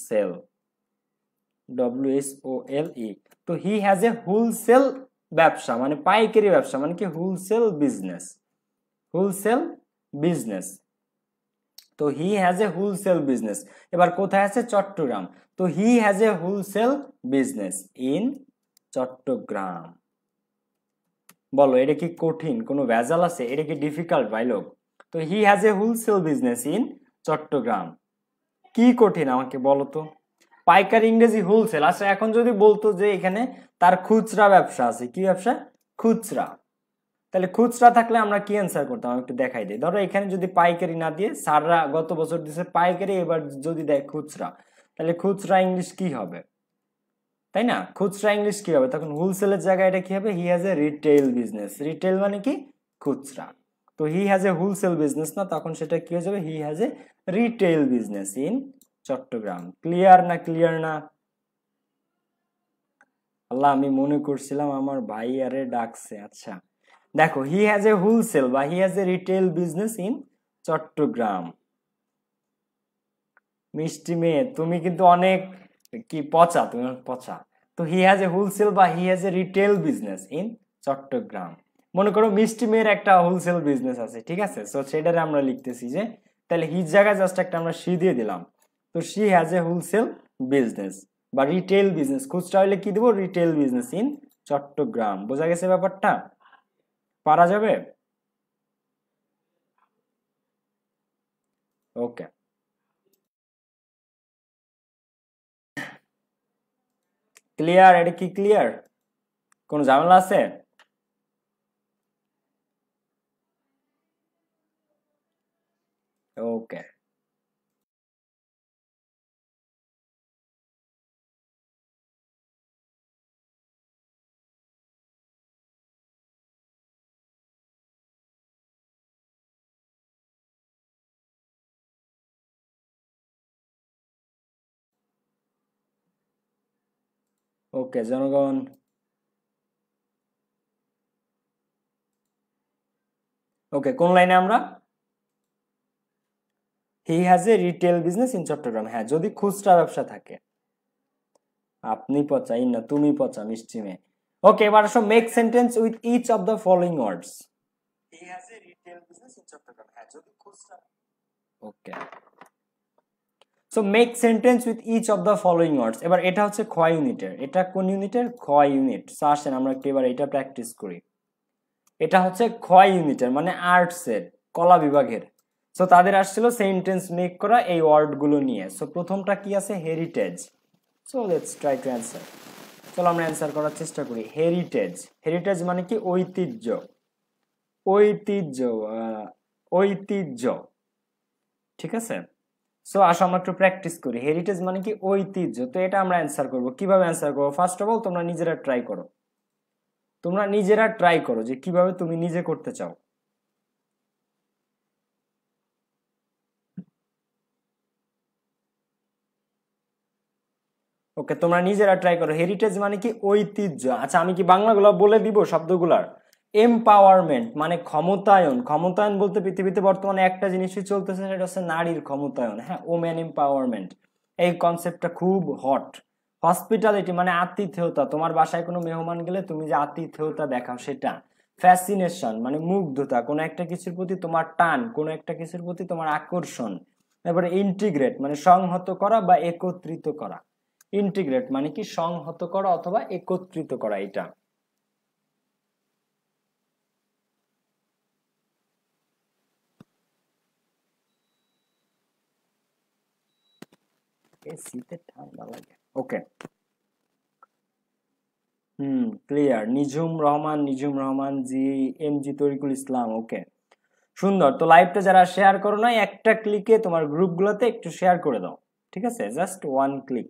Speaker 1: wholesale W S O L E তো হি হ্যাজ এ সেল ব্যবসা মানে পাইকারি ব্যবসা মানে কি সেল বিজনেস সেল বিজনেস তো he has a sale business এবার কোথায় আছে চট্টগ্রাম তো he has a sale business in Chittagong বলো এটা কি কঠিন কোনো ভেজাল আছে এটা কি ডিফিকাল্ট ভাই লোক তো he has a wholesale business in Chittagong কি কঠিন আমাকে বলো তো পাইকারি ইংরেজি হোলসেল আচ্ছা এখন যদি বলতো যে এখানে তার খুচরা ব্যবসা আছে কি ব্যবসা খুচরা তাহলে খুচরা থাকলে আমরা কি অ্যান্সার করতাম আমি একটু দেখাই দিই ধরো এখানে যদি পাইকারি না দিয়ে সাররা গত বছর দিছে পাইকারি এবার যদি দেয় খুচরা তাহলে খুচরা ইংলিশ কি হবে তাই না খুচরা ইংলিশ কি হবে তখন হোলসেলের জায়গায় এটা কি হবে he has a retail business retail মানে কি খুচরা তো he has a wholesale business না তখন সেটা কি হয়ে যাবে he has a retail business in Chittagong clear না ক্লিয়ার না আল্লাহ আমি মনে করছিলাম আমার ভাই আরে ডাকছে আচ্ছা দেখো হি হ্যাজ এ হোলসেল বা he has a retail business in Chittagong মিষ্টি মেয়ে তুমি কিন্তু অনেক কি পচা তুমি পচা তো হি হ্যাজ এ হোলসেল বা he has a retail business in Chittagong মনে করো মিষ্টি মেয়ের একটা হোলসেল বিজনেস আছে ঠিক আছে সো সেটারে আমরা লিখতেছি যে তাহলে হিজ জায়গায় জাস্ট একটা আমরা সি দিয়ে দিলাম তো she has a wholesale business বা রিটেল বিজনেস খুচরা হলে কি দেবো রিটেল বিজনেস ইন চট্টগ্রাম বোঝা গেছে ব্যাপারটা পারা যাবে ওকে ক্লিয়ার এটা কি ক্লিয়ার কোনো ঝামেলা আছে ok Ok জনগণ ওকে কোন লাইনে আমরা he has a retail business in Chittagong হ্যাঁ যদি খুচরা ব্যবসা থাকে আপনি পচা না তুমি পচা মিষ্টি মেয়ে ওকে এবার আসো make sentence with each of the following words he has a retail business in Chittagong হ্যাঁ যদি খুচরা okay so make sentence with each of the following words এবার এটা হচ্ছে খ ইউনিটের এটা কোন ইউনিটের খ ইউনিট সো আসেন আমরা একটু এবার এটা প্র্যাকটিস করি এটা হচ্ছে খ ইউনিটের মানে আর্টসের কলা বিভাগের সো তাদের আসছিল সেন্টেন্স মেক করা এই ওয়ার্ডগুলো নিয়ে সো প্রথমটা কি আছে heritage so let's try to answer চলো আমরা অ্যান্সার করার চেষ্টা করি হেরিটেজ হেরিটেজ মানে কি ঐতিহ্য ঐতিহ্য ঐতিহ্য ঠিক আছে সো আসো আমরা একটু প্র্যাকটিস করি হেরিটেজ মানে কি ঐতিহ্য তো এটা আমরা অ্যান্সার করবো কিভাবে অ্যান্সার করবো ফার্স্ট অফ অল তোমরা নিজেরা ট্রাই করো তোমরা নিজেরা ট্রাই করো যে কিভাবে তুমি নিজে করতে চাও ওকে তোমরা নিজেরা ট্রাই করো হেরিটেজ মানে কি ঐতিহ্য আচ্ছা আমি কি বাংলাগুলো বলে দিব শব্দগুলার এমপাওয়ারমেন্ট মানে ক্ষমতায়ন ক্ষমতায়ন বলতে পৃথিবীতে বর্তমানে একটা জিনিসই চলতেছে সেটা হচ্ছে নারীর ক্ষমতায়ন হ্যাঁ ওমেন এমপাওয়ারমেন্ট এই কনসেপ্টটা খুব হট হসপিটালিটি মানে আতিথেয়তা তোমার বাসায় কোনো মেহমান গেলে তুমি যে আতিথেয়তা দেখাও সেটা ফ্যাসিনেশন মানে মুগ্ধতা কোনো একটা কিছুর প্রতি তোমার টান কোনো একটা কিছুর প্রতি তোমার আকর্ষণ তারপরে ইন্টিগ্রেট মানে সংহত করা বা একত্রিত করা ইন্টিগ্রেট মানে কি সংহত করা অথবা একত্রিত করা এটা শীতে clear Nijhum Rahman Nijhum Rahman G M G Tarikul Islam okay সুন্দর লাইভটা যারা শেয়ার করো না একটা ক্লিকে তোমার গুলোতে একটু শেয়ার করে দাও ঠিক আছে just one click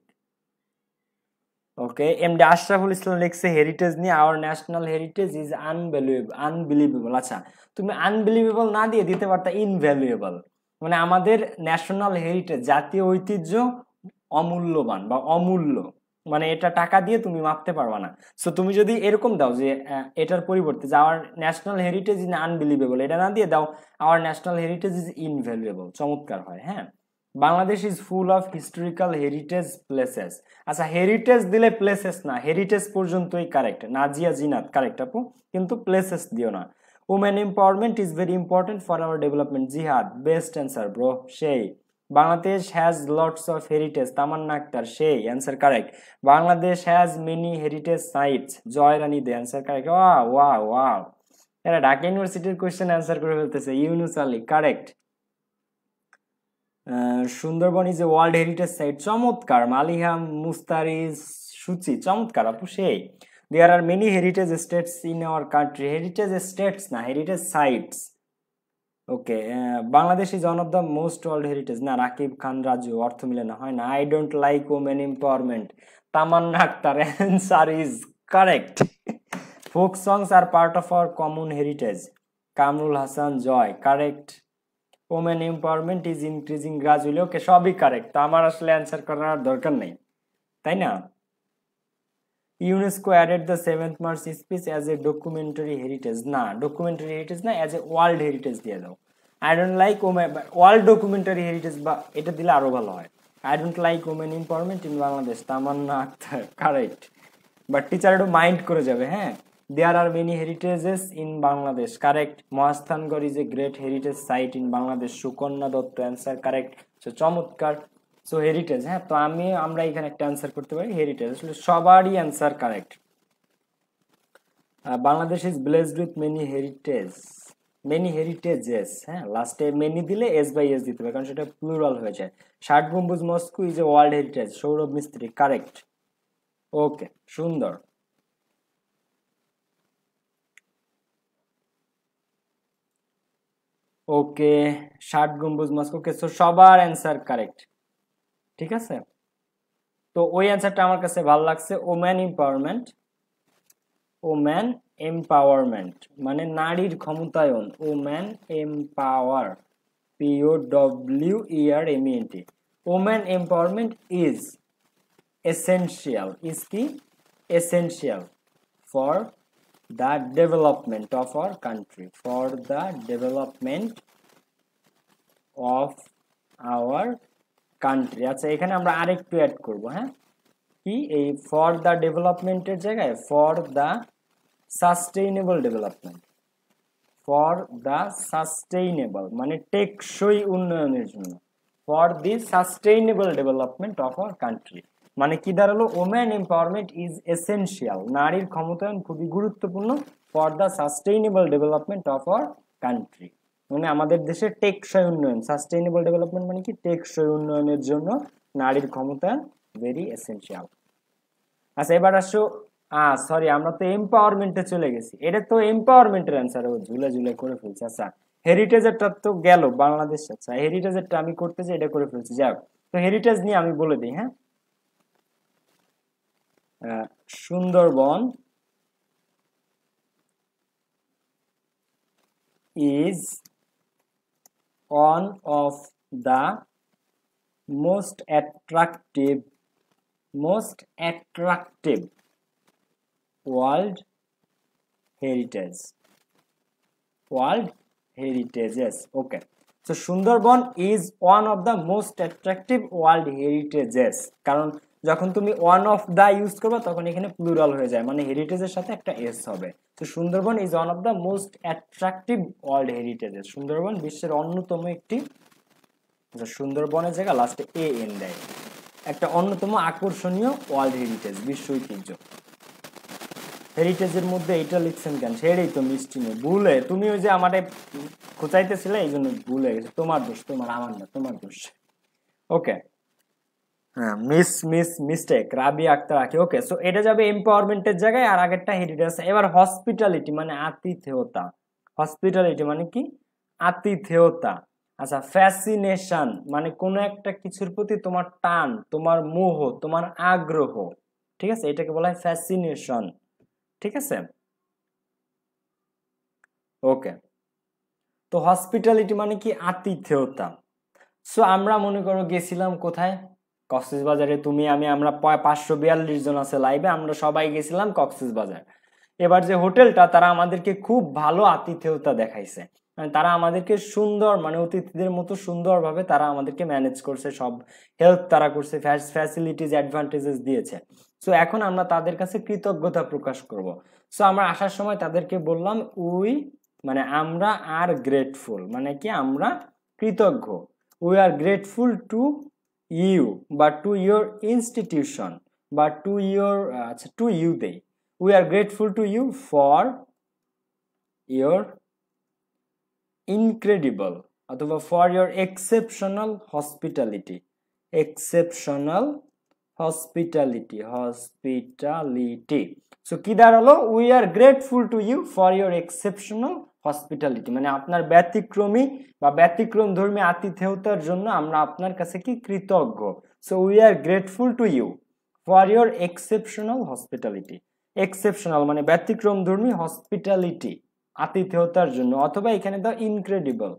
Speaker 1: okay M D Ashraful Islam লিখছে হেরিটেজ নিয়ে our national heritage is unvaluable unbelievable আচ্ছা তুমি আনবিলিভেবল না দিয়ে দিতে পারতা ইনভ্যালুয়েবল মানে আমাদের ন্যাশনাল হেরিটেজ জাতীয় ঐতিহ্য অমূল্যবান বা অমূল্য মানে এটা টাকা দিয়ে তুমি মাপতে পারবা না সো তুমি যদি এরকম দাও যে এটার পরিবর্তে যে our national heritage in unbelievable এটা না দিয়ে দাও our national heritage is invaluable চমৎকার হয় হ্যাঁ Bangladesh is full of historical heritage places আচ্ছা হেরিটেজ দিলে প্লেসেস না হেরিটেজ পর্যন্তই কারেক্ট নাজিয়া জিনাত কারেক্ট আপু কিন্তু প্লেসেস দিও না women empowerment is very important for our development Jihad best answer bro say Bangladesh has lots of heritage Tamanna Akter say answer correct Bangladesh has many heritage sites Joyrani Dey answer correct ওয়া ওয়া ওয়া এরা ঢাকা ইউনিভার্সিটির কোয়েশ্চেন অ্যান্সার করে ফেলতেছে Yunus Ali correct Sundarban is a world heritage site চমৎকার মালিহা মুস্তারি সূচি চমৎকার আপু say there are many heritage states in our country heritage states না heritage sites okay Bangladesh is one of the most world heritage না রাকিব খান রাজু অর্থ মিলে না হয় না I don't like women empowerment Tamanna Akter answer is correct folk songs are part of our common heritage Kamrul Hasan Joy correct women empowerment is increasing gradually okay সবই কারেক্ট তা আমার আসলে অ্যান্সার করার দরকার নেই তাই না UNESCO added the seventh March speech as a documentary heritage না ডকুমেন্টারি হেরিটেজ না অ্যাজ এ ওয়ার্ল্ড হেরিটেজ দিয়ে দাও I don't like women world documentary heritage বা এটা দিলে আরও ভালো হয় I don't like women empowerment in Bangladesh আমার না কারেক্ট বাট টিচার একটু মাইন্ড করে যাবে হ্যাঁ there are many heritages in Bangladesh correct Mahasthangarh is a great heritage site in Bangladesh Sukanya Dutta answer correct so চমৎকার সো হেরিটেজ হ্যাঁ তো আমি আমরা এখানে একটা অ্যান্সার করতে পারি হেরিটেজ আসলে সবারই answer correct Bangladesh is blessed with many heritage many heritages হ্যাঁ লাস্টে মেনি দিলে এস বাই এস দিতে হবে কারণ সেটা প্লুরাল হয়ে যায় Shat Gambuj mosque is a world heritage Sourav Mistry correct okay সুন্দর okay Shat Gambuj mosque okay so সবার অ্যান্সার কারেক্ট ঠিক আছে তো ওই অ্যান্সারটা আমার কাছে ভালো লাগছে ওম্যান এম্পাওয়ারমেন্ট ওম্যান এম্পাওয়ারমেন্ট মানে নারীর ক্ষমতায়ন woman empower P O W E R M T woman empowerment is essential is কি essential for the development of our country for the development of our country আচ্ছা এখানে আমরা আরেকটু অ্যাড করব হ্যাঁ কি এই ফর দ্য ডেভেলপমেন্টের জায়গায় for the sustainable development for the sustainable মানে টেকসই উন্নয়নের জন্য for the sustainable development of our country মানে কি দাঁড়ালো ওম্যান এম্পাওয়ারমেন্ট ইজ এসেনশিয়াল নারীর ক্ষমতায়ন খুবই গুরুত্বপূর্ণ for the sustainable development of our country মানে আমাদের দেশে টেকসই উন্নয়ন সাস্টেইনেবল ডেভেলপমেন্ট মানে কি টেকসই উন্নয়নের জন্য নারীর ক্ষমতায়ন ভেরি এসেনশিয়াল আচ্ছা এবার আসো আহ সরি আমরা তো এম্পাওয়ারমেন্টে চলে গেছি এটা তো এম্পাওয়ারমেন্টের অ্যান্সার ও ঝুলে ঝুলে করে ফেলছে আচ্ছা হেরিটেজেরটা তো গেল বাংলাদেশ আচ্ছা হেরিটেজেরটা আমি করতে চাই এটা করে ফেলছি যাক তো হেরিটেজ নিয়ে আমি বলে দিই হ্যাঁ Sundarban is one of the most attractive most attractive world heritage world heritages okay so Sundarban is one of the most attractive world heritages কারণ যখন তুমি ওয়ান অফ দ্য ইউজ করবে তখন এখানে প্লুরাল হয়ে যায় মানে হেরিটেজের সাথে একটা এস হবে তো Sundarban is one of the most attractive world heritage Sundarban বিশ্বের অন্যতম একটি সুন্দরবনের জায়গা লাস্টে এ এন দেয় একটা অন্যতম আকর্ষণীয় ওয়ার্ল্ড হেরিটেজ বিশ্ব ঐতিহ্য হেরিটেজের মধ্যে এটা লিখছেন কেন সেটাই তো মিষ্টি নেই ভুলে তুমি ওই যে আমারে খোঁচাইতেছিলে এই জন্য ভুলে গেছে তোমার দোষ তোমার আমার না তোমার দোষ ওকে মিস মিস মিস্টেক রাবি আক্তার আখি ওকে সো এটা যাবে এম্পাওয়ারমেন্টের জায়গায় আর আগেরটা হেরিটেজ এবার হসপিটালিটি মানে আতিথেয়তা হসপিটালিটি মানে কি আতিথেয়তা আচ্ছা ফ্যাসিনেশন মানে কোনো একটা কিছুর প্রতি তোমার টান তোমার মোহ তোমার আগ্রহ ঠিক আছে এটাকে বলা হয় ফ্যাসিনেশন ঠিক আছে ওকে তো হসপিটালিটি মানে কি আতিথেয়তা সো আমরা মনে করো গেছিলাম কোথায় কক্সেস বাজারে তুমি আমি আমরা পাঁচশো বিয়াল্লিশ জন আছে লাইভে আমরা সবাই গেছিলাম কক্সেস বাজার এবার যে হোটেলটা তারা আমাদেরকে খুব ভালো আতিথেয়তা দেখাইছে মানে তারা আমাদেরকে সুন্দর মানে অতিথিদের মতো সুন্দরভাবে তারা আমাদেরকে ম্যানেজ করছে সব হেল্প তারা করছে ফ্যাসিলিটিস অ্যাডভান্টেজেস দিয়েছে সো এখন আমরা তাদের কাছে কৃতজ্ঞতা প্রকাশ করব সো আমরা আসার সময় তাদেরকে বললাম উই মানে আমরা আর গ্রেটফুল মানে কি আমরা কৃতজ্ঞ we are grateful to you but to your institution but to your uh, to you they we are grateful to you for your incredible অথবা for your exceptional hospitality exceptional hospitality hospitality so কি we are grateful to you for your exceptional hospitality মানে আপনার ব্যতিক্রমী বা ব্যতিক্রম ধর্মী আতিথেয়তার জন্য আমরা আপনার কাছে কি কৃতজ্ঞ so we are grateful to you for your exceptional hospitality exceptional মানে ব্যতিক্রম ধর্মী হসপিটালিটি আতিথেয়তার জন্য অথবা এখানে দাও ইনক্রেডিবল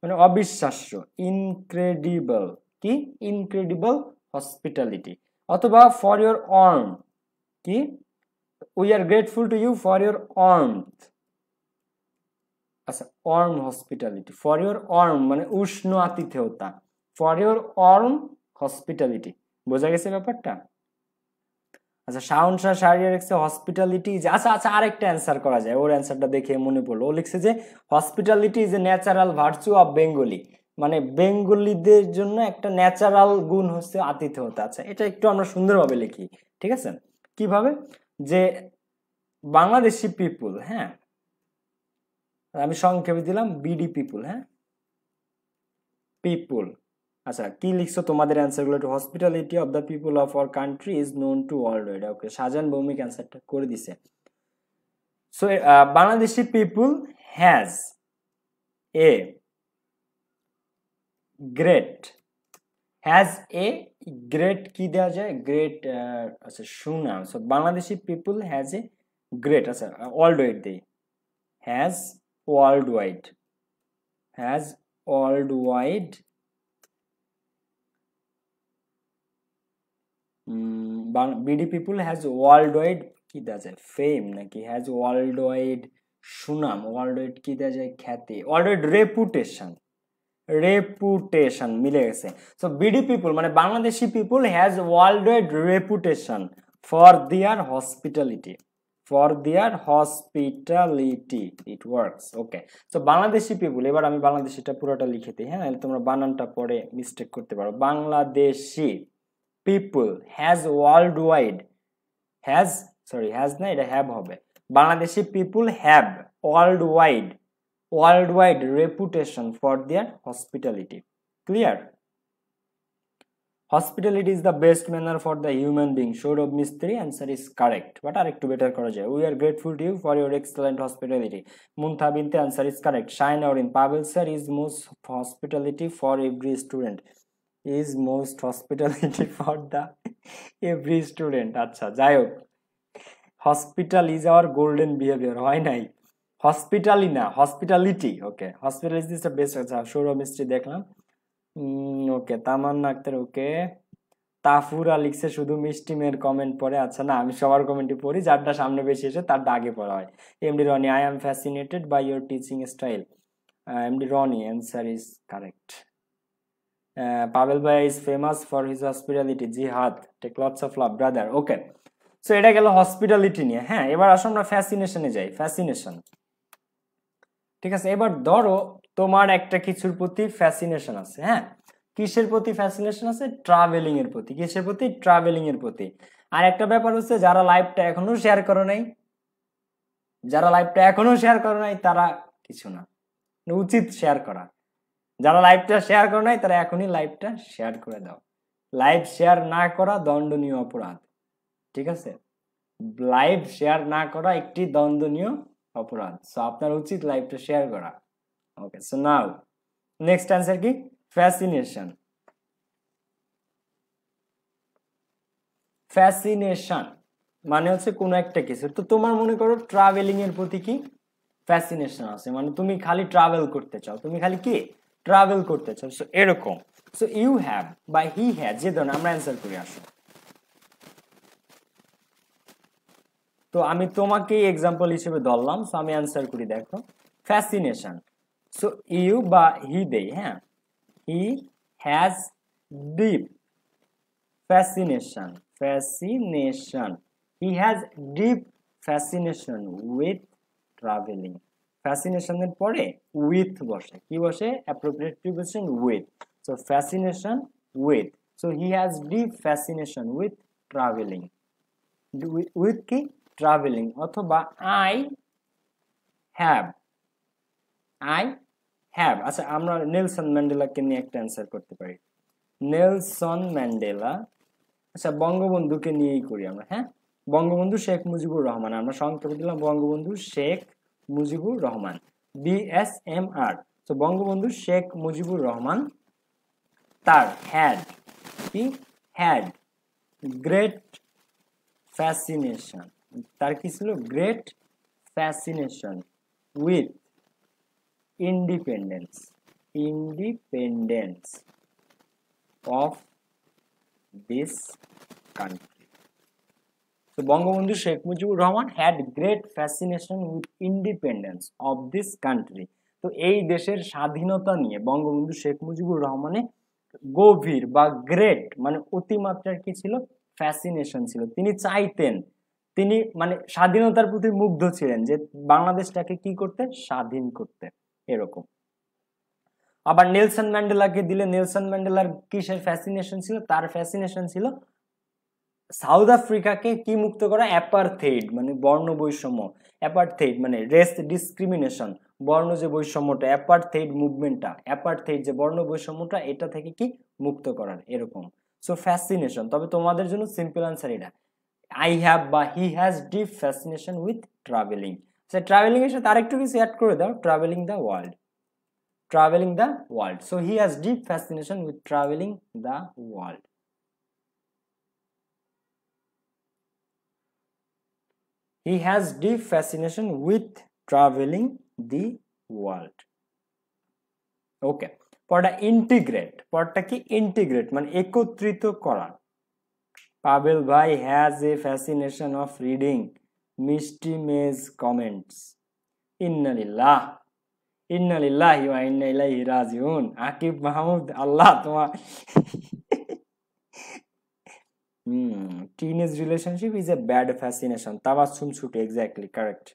Speaker 1: মানে অবিশ্বাস্য ইনক্রেডিবল কি ইনক্রেডিবল হসপিটালিটি অথবা ফর ইউর অর্ম কি we are grateful to you for your warm আচ্ছা warm hospitality for your warm মানে উষ্ণ আতিথেয়তা ফর ইউর অর্ম হসপিটালিটি বোঝা গেছে ব্যাপারটা আচ্ছা শাওন শাহ শাহরিয়ার লিখছে হসপিটালিটি ইজ আচ্ছা আচ্ছা আরেকটা অ্যান্সার করা যায় ওর অ্যান্সারটা দেখে মনে পড়লো ও লিখছে যে hospitality is a natural virtue of Bengali মানে বেঙ্গলিদের জন্য একটা ন্যাচারাল গুণ হচ্ছে আতিথেয়তা আচ্ছা এটা একটু আমরা সুন্দরভাবে লিখি ঠিক আছে কিভাবে যে বাংলাদেশি পিপুল হ্যাঁ আমি সংক্ষেপে দিলাম বিডি পিপুল হ্যাঁ পিপুল আচ্ছা কি লিখছো তোমাদের অ্যান্সারগুলো একটু hospitality of the people of our country is known to worldwide okay Sajan Bhowmik অ্যান্সারটা করে দিছে so Bangladeshi people has a great has a great কি দেওয়া যায় গ্রেট আচ্ছা সুনাম so Bangladeshi people has a great আচ্ছা ওয়ার্ল্ড ওয়াইড দেয় has worldwide has worldwide BD people has worldwide কি দেওয়া যায় ফেম নাকি হ্যাজ ওয়ার্ল্ড ওয়াইড সুনাম ওয়ার্ল্ড ওয়াইড কি দেওয়া যায় খ্যাতি ওয়ার্ল্ড ওয়াইড রেপুটেশন রেপুটেশন মিলে গেছে সো বিডি পিপুল মানে Bangladeshi people has worldwide reputation for their hospitality for their hospitality it works okay তো বাংলাদেশি পিপুল এবার আমি বাংলাদেশিটা পুরোটা লিখে দিই হ্যাঁ তোমরা বানানটা পরে মিস্টেক করতে পারো Bangladeshi people has worldwide has sorry has না এটা হ্যাভ হবে Bangladeshi people have worldwide worldwide reputation for their hospitality clear hospitality is the best manner for the human being Sourav Mistry answer is correct but আর একটু বেটার করা যায় we are grateful to you for your excellent hospitality Muntha Binte answer is correct Shine Aurin Pabel sir is most hospitality for every student is most hospitality for the every student আচ্ছা যাই হোক hospital is our golden behavior হয় নাই হসপিটালি না hospitality okay hospital is this best আচ্ছা সৌরভ মিস্ত্রি দেখলাম ওকে তামান্না আক্তার ওকে তাফুরা লিখছে শুধু মিষ্টি মেয়ের কমেন্ট পড়ে আচ্ছা না আমি সবার কমেন্টই পড়ি যারটা সামনে বেশি এসে তারটা আগে পড়া হয় MD Rony I am fascinated by your teaching style MD Rony answer is correct Pabel ভাই is famous for his hospitality জি হাত take lots of love brother okay so এটা গেল হসপিটালিটি নিয়ে হ্যাঁ এবার আসো আমরা ফ্যাসিনেশনে যাই ফ্যাসিনেশন ঠিক আছে এবার ধরো তোমার একটা কিছুর প্রতি ফ্যাসিনেশন আছে হ্যাঁ কিসের প্রতি ফ্যাসিনেশন আছে ট্রাভেলিং এর প্রতি কিসের প্রতি ট্রাভেলিং এর প্রতি আর একটা ব্যাপার হচ্ছে যারা লাইভটা এখনো শেয়ার করো নাই যারা লাইভটা এখনো শেয়ার করো নাই তারা কিছু না উচিত শেয়ার করা যারা লাইভটা শেয়ার করো নাই তারা এখনই লাইভটা শেয়ার করে দাও লাইভ শেয়ার না করা দণ্ডনীয় অপরাধ ঠিক আছে লাইভ শেয়ার না করা একটি দণ্ডনীয় অপরাধ সো আপনার উচিত লাইভটা শেয়ার করা okay so now next answer ki fascination fascination মানে হচ্ছে কোনো একটা কিছু তো তোমার মনে করো ট্রাভেলিং এর প্রতি কি ফ্যাসিনেশন আছে মানে তুমি খালি ট্রাভেল করতে চাও তুমি খালি কি ট্রাভেল করতে চাও সো এরকম সো ইউ হ্যাভ বা হি হ্যাজ যে ধরনের আমরা অ্যান্সার করে আসো তো আমি তোমাকে এক্সাম্পল হিসেবে ধরলাম সো আমি অ্যান্সার করি দেখো ফ্যাসিনেশন সো ইউ বা হি দেই হ্যাঁ he has deep fascination fascination he has deep fascination with traveling fascination এর পরে with বসে কি বসে appropriate preposition with so fascination with so he has deep fascination with traveling with, with কি traveling অথবা i have আই হ্যাভ আচ্ছা আমরা নেলসন ম্যান্ডেলাকে নিয়ে একটা অ্যান্সার করতে পারি নেলসন ম্যান্ডেলা আচ্ছা বঙ্গবন্ধুকে নিয়েই করি আমরা হ্যাঁ বঙ্গবন্ধু শেখ মুজিবুর রহমান আমরা সংক্ষেপে দিলাম বঙ্গবন্ধু শেখ মুজিবুর রহমান বিএসএমআর তো বঙ্গবন্ধু শেখ মুজিবুর রহমান তার হ্যাড কি হ্যাড গ্রেট ফ্যাসিনেশন তার কি ছিল great fascination with independence independence of this country so bangabandhu sheikh mujibur rahman had great fascination with independence of this country তো এই দেশের স্বাধীনতা নিয়ে বঙ্গবন্ধু শেখ মুজিবুর রহমানে গভীর বা গ্রেট মানে অতিমাত্রার কি ছিল ফ্যাসিনেশন ছিল তিনি চাইতেন তিনি মানে স্বাধীনতার প্রতি মুগ্ধ ছিলেন যে বাংলাদেশটাকে কি করতে স্বাধীন করতে এরকম আবার নেলসন ম্যান্ডেলাকে দিলে নেলসন ম্যান্ডেলার কিসের ফ্যাসিনেশন ছিল তার ফ্যাসিনেশন ছিল সাউথ আফ্রিকাকে কি মুক্ত করা অ্যাপারথেইড মানে বর্ণ বৈষম্য অ্যাপারথেইড মানে রেস ডিসক্রিমিনেশন বর্ণ যে বৈষম্যটা অ্যাপারথেইড মুভমেন্টটা অ্যাপারথেইড যে বর্ণ বৈষম্যটা এটা থেকে কি মুক্ত করার এরকম সো ফ্যাসিনেশন তবে তোমাদের জন্য সিম্পল আনসার এটা আই হ্যাভ বা he has deep fascination with traveling সে ট্রাভেলিং এর সাথে আরেকটু কিছু অ্যাড করে দাও traveling the world traveling the world so he has deep fascination with traveling the world he has deep fascination with traveling the world okay পরটা ইন্টিগ্রেট পরটা কি ইন্টিগ্রেট মানে একত্রিত করা পাবেল ভাই has a fascination of reading মিষ্টি মেজ কমেন্টস ইন্নালিল্লাহ ইন্নালিল্লাহি ওয়া ইন্না ইলাইহি রাজিউন আকিব মাহমুদ আল্লাহ তোমার হুম teenage relationship is a bad fascination Tabassum শুট এক্স্যাক্টলি কারেক্ট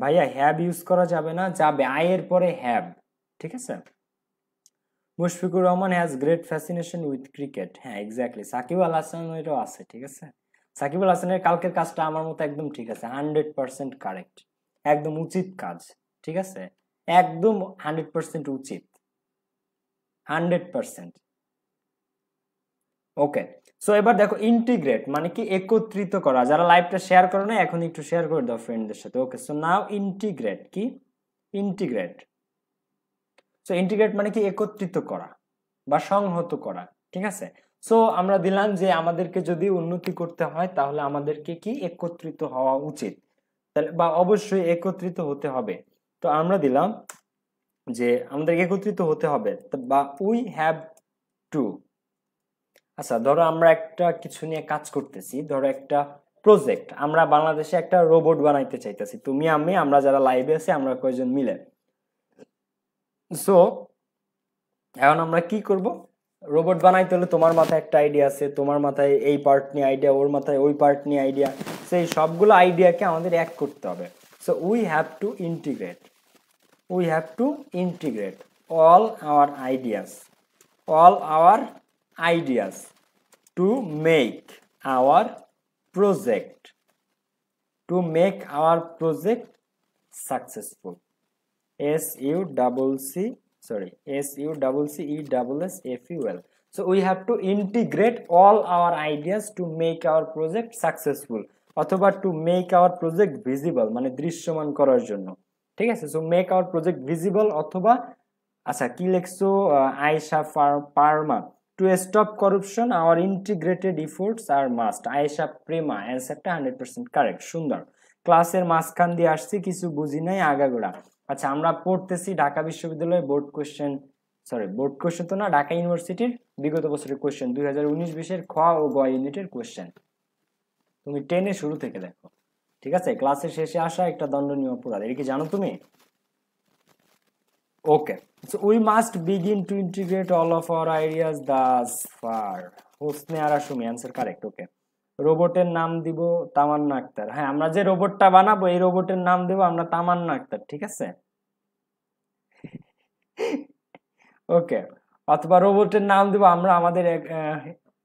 Speaker 1: ভাইয়া হ্যাব ইউজ করা যাবে না যাবে আয়ের পরে হ্যাব ঠিক আছে Mushfiqur Rahman has great fascination with cricket হ্যাঁ এক্স্যাক্টলি সাকিব আল হাসান এটাও আছে ঠিক আছে সাকিবুল হাসানের কালকের কাজটা আমার মতো একদম ঠিক আছে হান্ড্রেড পার্সেন্ট কারেক্ট একদম উচিত কাজ ঠিক আছে একদম হান্ড্রেড পার্সেন্ট উচিত হান্ড্রেড পার্সেন্ট ওকে সো এবার দেখো ইন্টিগ্রেট মানে কি একত্রিত করা যারা লাইভটা শেয়ার করো না এখন একটু শেয়ার করে দাও ফ্রেন্ডদের সাথে ওকে সো নাও ইন্টিগ্রেট কি ইন্টিগ্রেট সো ইন্টিগ্রেট মানে কি একত্রিত করা বা সংহত করা ঠিক আছে সো আমরা দিলাম যে আমাদেরকে যদি উন্নতি করতে হয় তাহলে আমাদেরকে কি একত্রিত হওয়া উচিত তাহলে বা অবশ্যই একত্রিত হতে হবে তো আমরা দিলাম যে আমাদের একত্রিত হতে হবে বা উই হ্যাভ টু আচ্ছা ধরো আমরা একটা কিছু নিয়ে কাজ করতেছি ধরো একটা প্রজেক্ট আমরা বাংলাদেশে একটা রোবট বানাইতে চাইতেছি তুমি আমি আমরা যারা লাইভে আছি আমরা কয়েকজন মিলে সো এখন আমরা কি করব রোবট বানাইতে হলে তোমার মাথায় একটা আইডিয়া আছে তোমার মাথায় এই পার্ট নিয়ে আইডিয়া ওর মাথায় ওই পার্ট নিয়ে আইডিয়া সেই সবগুলো আইডিয়াকে আমাদের এক করতে হবে সো we have to integrate we have to integrate all our ideas all our ideas to make our project to make our project successful S U double C sorry S U double C E double S F U L. So we have to integrate all our ideas to make our project successful অথবা to make our project visible মানে দৃশ্যমান করার জন্য ঠিক আছে so make our project visible অথবা আচ্ছা কি লেখছো Ayesha Parma to stop corruption our integrated efforts are must Ayesha Prema অ্যান্সারটা হান্ড্রেড পার্সেন্ট কারেক্ট সুন্দর ক্লাসের মাঝখান দিয়ে আসছি কিছু বুঝি নাই আগাগোড়া আচ্ছা আমরা পড়তেছি ঢাকা বিশ্ববিদ্যালয়ের board question sorry board question তো না ঢাকা ইউনিভার্সিটির বিগত বছরের কোয়েশ্চেন দুই হাজার উনিশ বিশের খ ও গ ইউনিটের কোয়েশ্চেন তুমি টেনে শুরু থেকে দেখো ঠিক আছে ক্লাসের শেষে আসা একটা দণ্ডনীয় অপরাধ এটা কি জানো তুমি okay so we must begin to integrate all of our ideas thus far Hosne আর আসুমি অ্যান্সার কারেক্ট ওকে রোবটের নাম দিব তামান্না আক্তার হ্যাঁ আমরা যে রোবটটা বানাবো এই রোবটের নাম দিব আমরা তামান্না আক্তার ঠিক আছে ওকে অথবা রোবটের নাম দিব আমরা আমাদের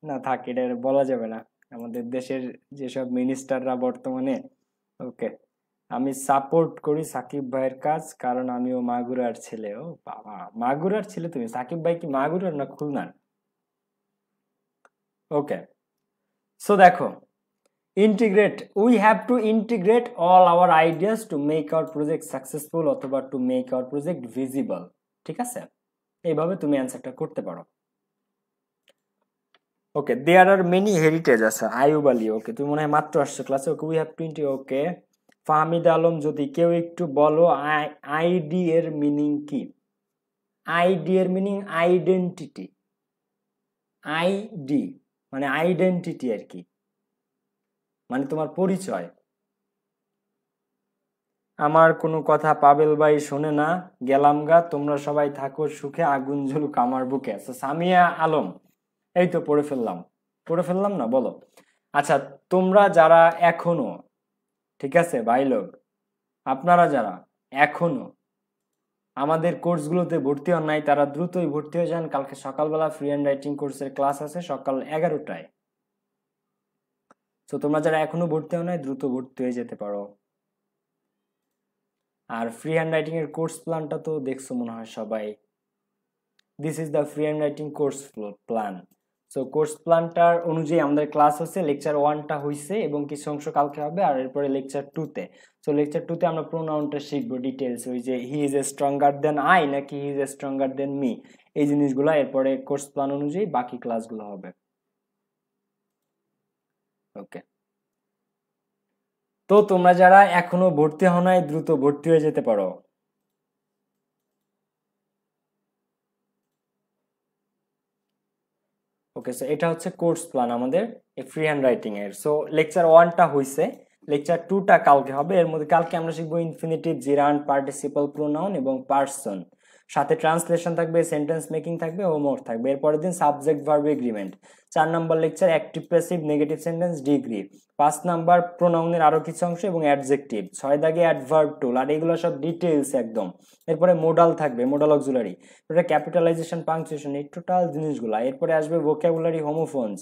Speaker 1: না থাক এটা বলা যাবে না আমাদের দেশের যেসব মিনিস্টাররা বর্তমানে ওকে আমি সাপোর্ট করি সাকিব ভাইয়ের কাজ কারণ আমিও মাগুরার ছেলে ও বাবা মাগুরার ছেলে তুমি সাকিব ভাই কি মাগুরার না খুলনার ওকে সো দেখো integrate we have to integrate all our ideas to make our project successful অথবা to make our project visible ঠিক আছে এইভাবে তুমি অ্যান্সারটা করতে পারো ওকে দেয়ার আর মেনি হেরিটেজ আছে আয়ুব আলী ওকে তুমি মনে হয় মাত্র আসছো ক্লাসে okay we have twenty okay Fahmid Alam যদি কেউ একটু বলো আইডি এর মিনিং কি আইডি এর মিনিং আইডেন্টিটি আইডি মানে আইডেন্টিটি আর কি মানে তোমার পরিচয় আমার কোনো কথা পাবেল ভাই শোনে না গেলাম গা তোমরা সবাই থাকো সুখে আগুন ঝুলুক আমার বুকে আচ্ছা, সামিয়া আলম এই তো পড়ে ফেললাম পড়ে ফেললাম না বলো আচ্ছা তোমরা যারা এখনো ঠিক আছে ভাই লোক আপনারা যারা এখনো আমাদের কোর্সগুলোতে ভর্তি হন নাই তারা দ্রুতই ভর্তি হয়ে যান কালকে সকালবেলা ফ্রি অ্যান্ড রাইটিং কোর্সের ক্লাস আছে সকাল এগারোটায় তো তোমরা যারা এখনো ভর্তি হও নাই দ্রুত ভর্তি হয়ে যেতে পারো আর ফ্রি হ্যান্ড রাইটিং এর কোর্স প্ল্যানটা তো দেখছো মনে হয় সবাই this is the free hand writing course plan so course প্ল্যানটার অনুযায়ী আমাদের ক্লাস হচ্ছে লেকচার ওয়ানটা হয়েছে এবং কিছু অংশ কালকে হবে আর এরপরে লেকচার টুতে সো লেকচার টুতে আমরা প্রোনাউনটা শিখবো ডিটেলস ওই যে he is a stronger than I নাকি he is a stronger than me এই জিনিসগুলো এরপরে কোর্স প্ল্যান অনুযায়ী বাকি ক্লাসগুলো হবে ওকে তো তোমরা যারা এখনো ভর্তি হওয়া নাই দ্রুত ভর্তি হয়ে যেতে পারো ওকে সো এটা হচ্ছে কোর্স প্ল্যান আমাদের এই ফ্রি হ্যান্ড রাইটিংয়ের সো লেকচার ওয়ানটা হয়েছে লেকচার টুটা কালকে হবে এর মধ্যে কালকে আমরা শিখবো ইনফিনিটিভ জিরান পার্টিসিপাল প্রোনাউন এবং পার্সন সাথে ট্রান্সলেশন থাকবে সেন্টেন্স মেকিং থাকবে হোমওয়ার্ক থাকবে এরপরের দিন সাবজেক্ট ভার্ব এগ্রিমেন্ট চার number lecture active passive negative sentence degree পাঁচ নাম্বার প্রোনাউনের আরও কিছু অংশ এবং অ্যাডজেক্টিভ ছয় দাগে অ্যাডভার্ব টুল আর এগুলো সব ডিটেলস একদম এরপরে মোডাল থাকবে মোডাল অক্সুলারি এরপরে ক্যাপিটালাইজেশন পাংচুয়েশন এই টোটাল জিনিসগুলো এরপরে আসবে vocabulary homophones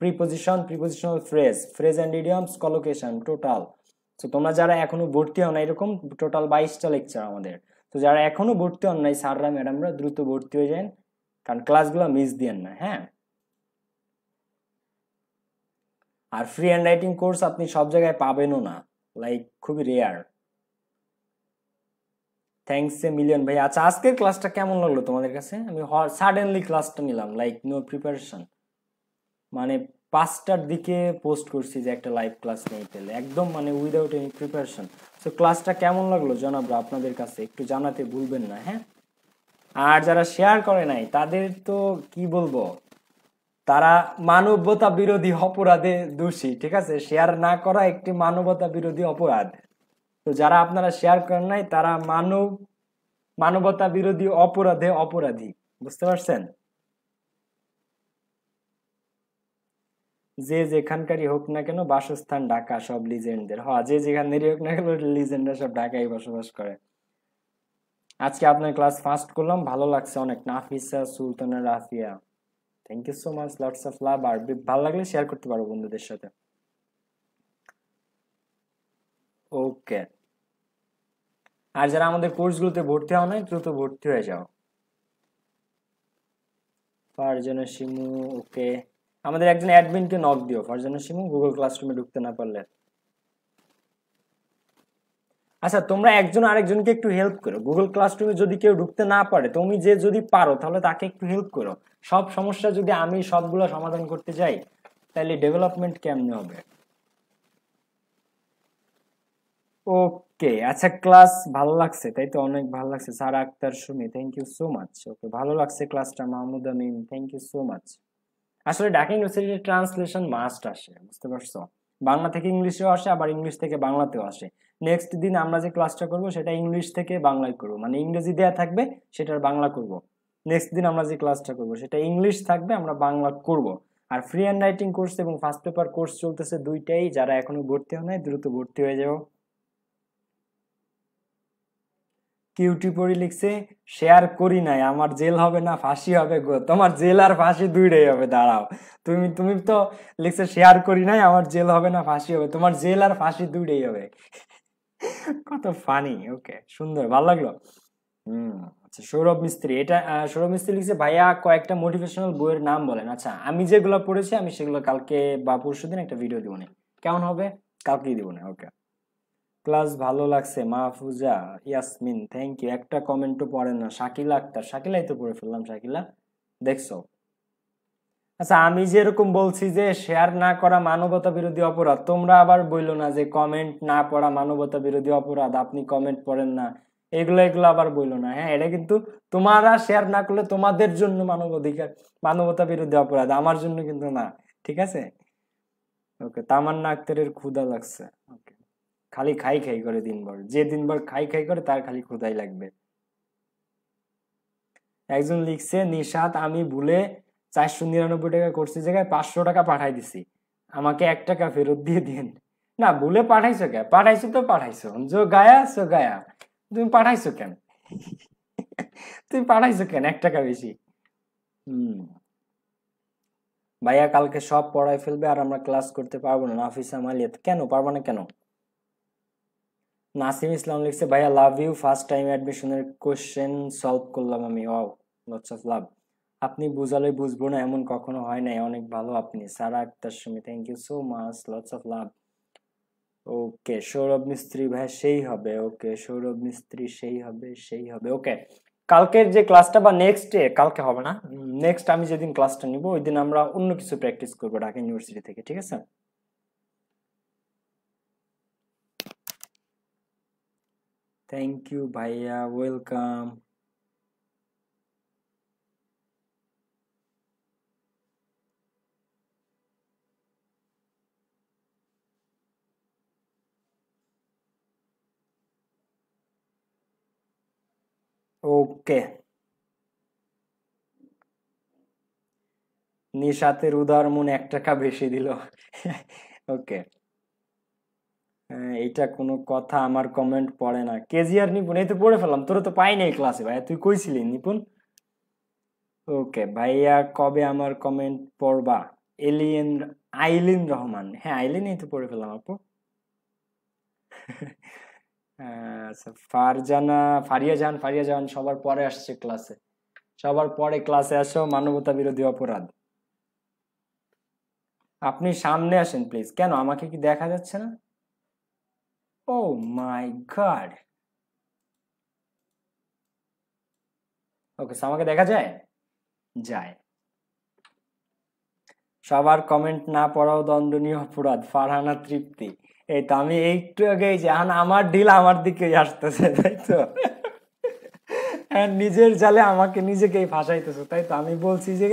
Speaker 1: preposition prepositional phrase phrase and idioms collocation total তো তোমরা যারা এখনো ভর্তি হও না এরকম টোটাল বাইশটা লেকচার আমাদের তো যারা এখনও ভর্তি হন নাই স্যাররা ম্যাডামরা দ্রুত ভর্তি হয়ে যান কারণ ক্লাসগুলো মিস দিয়েন না হ্যাঁ আর ফ্রি হ্যান্ড রাইটিং কোর্স আপনি সব জায়গায় পাবেনও না লাইক খুবই রেয়ার থ্যাংকস এ মিলিয়ন ভাই আচ্ছা আজকের ক্লাসটা কেমন লাগলো তোমাদের কাছে আমি সাডেনলি ক্লাসটা নিলাম লাইক নো প্রিপারেশন মানে পাঁচটার দিকে পোস্ট করছি যে একটা লাইভ ক্লাস নেই পেলে একদম মানে উইদাউট এনি প্রিপারেশন সো ক্লাসটা কেমন লাগলো জনাবরা আপনাদের কাছে একটু জানাতে ভুলবেন না হ্যাঁ আর যারা শেয়ার করে নাই তাদের তো কি বলবো তারা মানবতা বিরোধী অপরাধে দোষী ঠিক আছে শেয়ার না করা একটি মানবতা বিরোধী অপরাধ তো যারা আপনারা শেয়ার করেন নাই তারা মানব মানবতা বিরোধী অপরাধে অপরাধী বুঝতে পারছেন যে যেখানকারই হোক না কেন বাসস্থান ঢাকা সব লিজেন্ডদের হ হ্যাঁ, যে যেখানেরই হোক না কেন লিজেন্ডরা সব ঢাকায় বসবাস করে আজকে আপনার ক্লাস ফার্স্ট করলাম ভালো লাগছে অনেক Nafisa Sultana Rafia thank you so much lots of love আর ভালো লাগলে শেয়ার করতে পারো বন্ধুদের সাথে ওকে আর যারা আমাদের কোর্সগুলোতে ভর্তি হওয়া নাই দ্রুত ভর্তি হয়ে যাও পারজনা শিমু ওকে আমাদের একজন অ্যাডমিনকে নক দিও ফারজানা সিমু গুগল ক্লাসরুমে ঢুকতে না পারলে আচ্ছা তোমরা একজন আরেকজনকে একটু হেল্প করো গুগল ক্লাসরুমে যদি কেউ ঢুকতে না পারে তুমি যে যদি পারো তাহলে তাকে একটু হেল্প করো সব সমস্যা যদি আমি সবগুলো সমাধান করতে যাই তাহলে ডেভেলপমেন্ট কেমনে হবে ওকে আচ্ছা ক্লাস ভালো লাগছে তাই তো অনেক ভালো লাগছে Sara Akter Sumi thank you so much okay ভালো লাগছে ক্লাসটা Mahmud Amin thank you so much আসলে ঢাকা ইউনিভার্সিটির ট্রান্সলেশন মাস্ট আসে বুঝতে পারছো বাংলা থেকে ইংলিশেও আসে আবার ইংলিশ থেকে বাংলাতেও আসে নেক্সট দিন আমরা যে ক্লাসটা করব সেটা ইংলিশ থেকে বাংলায় করব মানে ইংরেজি দেয়া থাকবে সেটার বাংলা করব নেক্সট দিন আমরা যে ক্লাসটা করব সেটা ইংলিশ থাকবে আমরা বাংলা করব আর ফ্রি হ্যান্ড রাইটিং কোর্স এবং ফার্স্ট পেপার কোর্স চলতেছে দুইটাই যারা এখনো ভর্তি হয় নাই দ্রুত ভর্তি হয়ে যাও কিউটি পড়ি লিখছে শেয়ার করি নাই আমার জেল হবে না ফাঁসি হবে গো তোমার জেল আর ফাঁসি দুইটাই হবে দাঁড়াও তুমি তুমি তো লিখছে শেয়ার করি নাই আমার জেল হবে না ফাঁসি হবে তোমার জেল আর ফাঁসি দুইটাই হবে কত ফানি ওকে সুন্দর ভালো লাগলো হুম আচ্ছা সৌরভ মিস্ত্রি এটা সৌরভ মিস্ত্রি লিখছে ভাইয়া কয়েকটা মোটিভেশনাল বইয়ের নাম বলেন আচ্ছা আমি যেগুলো পড়েছি আমি সেগুলো কালকে বা পরশু দিন একটা ভিডিও দিব না কেমন হবে কালকেই দিব না ওকে ক্লাস ভালো লাগছে মাহফুজা ইয়াসমিন থ্যাংক ইউ একটা কমেন্টও পড়ে না শাকিলা আক্তার শাকিলাই তো পড়ে ফেললাম শাকিলা দেখছো আচ্ছা আমি যেরকম বলছি যে শেয়ার না করা মানবতা বিরোধী অপরাধ তোমরা আবার বললো না যে কমেন্ট না পড়া মানবতা বিরোধী অপরাধ আপনি কমেন্ট পড়েন না এগুলো এগুলো আবার বললো না হ্যাঁ এটা কিন্তু তোমারা শেয়ার না করলে তোমাদের জন্য মানব অধিকার মানবতা বিরোধী অপরাধ আমার জন্য কিন্তু না ঠিক আছে ওকে তামান্না আক্তারের ক্ষুদা লাগছে খালি খাই খাই করে দিনভর যে দিনভর খাই খাই করে তার খালি ক্ষুদাই লাগবে একজন লিখছে নিশাত আমি ভুলে চারশো নিরানব্বই টাকা করছি জায়গায় পাঁচশো টাকা পাঠাই দিছি আমাকে এক টাকা ফেরত দিয়ে দিন না ভুলে পাঠাইছো কে পাঠাইছো তো পাঠাইছো যো গায়া সো গায়া তুমি পাঠাইছো কেন তুমি পাঠাইছো কেন এক টাকা বেশি হম ভাইয়া কালকে সব পড়াই ফেলবে আর আমরা ক্লাস করতে পারবো না নাফিসা মালিয়াত কেন পারবো না কেন নাসিম ইসলাম লিখছে ভাইয়া লাভ ইউ ফার্স্ট টাইম অ্যাডমিশনের কোয়েশ্চেন সলভ করলাম আমি ওয়াও লটস অফ লাভ আপনি বুঝালে বুঝবো না এমন কখনো হয় নাই অনেক ভালো আপনি Sara Akter Sumi thank you so much lots of love okay Sourav Mistry ভাই সেই হবে ওকে সৌরভ মিস্ত্রি সেই হবে সেই হবে ওকে কালকের যে ক্লাসটা বা নেক্সট ডে কালকে হবে না নেক্সট আমি যেদিন ক্লাসটা নিব ওই দিন আমরা অন্য কিছু প্র্যাকটিস করবো ঢাকা ইউনিভার্সিটি থেকে ঠিক আছে থ্যাংক ইউ ভাইয়া ওয়েলকাম ওকে নিশাতের উদার মন এক টাকা বেশি দিল ওকে হ্যাঁ, এটা কোনো কথা আমার কমেন্ট পড়ে না কেজিআর নিপুন এই তো পড়ে ফেললাম তোরা তো পাই নাই ক্লাসে ভাইয়া তুই কইছিলি নিপুন ওকে ভাইয়া কবে আমার কমেন্ট পড়বা এলিয়েন আইলিন রহমান হ্যাঁ আইলিন এই তো পড়ে ফেললাম আপু আচ্ছা ফারজানা ফারিয়া জাহান ফারিয়া জাহান সবার পরে আসছে ক্লাসে সবার পরে ক্লাসে আসো মানবতা বিরোধী অপরাধ আপনি সামনে আসেন প্লিজ কেন আমাকে কি দেখা যাচ্ছে না Oh my god. ওকে আমাকে দেখা যায় যায় সবার কমেন্ট না পড়াও দণ্ডনীয় অপরাধ ফারহানা তৃপ্তি এই তো আমি একটু আগেই যে আমার ডিল আমার দিকে আসতেছে তাই তো হ্যাঁ, নিজের জালে আমাকে নিজেকেই ফাঁসাইতেছে তাই তো আমি বলছি যে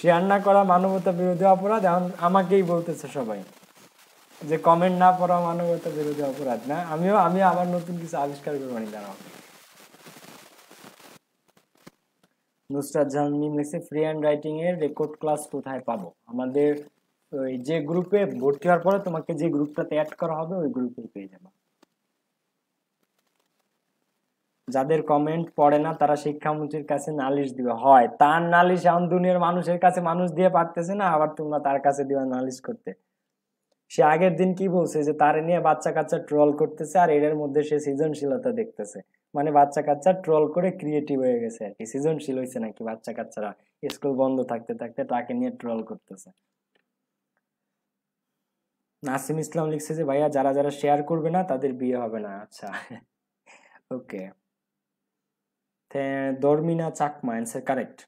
Speaker 1: শেয়ার না করা মানবতা বিরোধী অপরাধ এখন আমাকেই বলতেছে সবাই যে কমেন্ট না পড়া মানবতা বিরোধী অপরাধ না আমিও আমি আবার নতুন কিছু আবিষ্কার করবো নি জানাও নুসরাত জাহান মিম লিখছে ফ্রি হ্যান্ড রাইটিং এর রেকর্ড ক্লাস কোথায় পাবো আমাদের ওই যে গ্রুপে ভর্তি হওয়ার পরে তোমাকে যে গ্রুপটাতে অ্যাড করা হবে ওই গ্রুপে পেয়ে যাবে যাদের কমেন্ট পড়ে না তারা শিক্ষামন্ত্রীর কাছে নালিশ দিবে হয় তার নালিশ এমন দুনিয়ার মানুষের কাছে মানুষ দিয়ে পারতেছে না আবার তোমরা তার কাছে দিবা নালিশ করতে সে আগের দিন কি বলছে যে তার নিয়ে বাচ্চা কাচ্চা ট্রল করতেছে আর এর মধ্যে সে সৃজনশীলতা দেখতেছে মানে বাচ্চা কাচ্চা ট্রল করে ক্রিয়েটিভ হয়ে গেছে আর কি সৃজনশীল হয়েছে নাকি বাচ্চা কাচ্চারা স্কুল বন্ধ থাকতে থাকতে তাকে নিয়ে ট্রল করতেছে নাসিম ইসলাম লিখছে যে ভাইয়া যারা যারা শেয়ার করবে না তাদের বিয়ে হবে না আচ্ছা okay Dharmina Chakma answer correct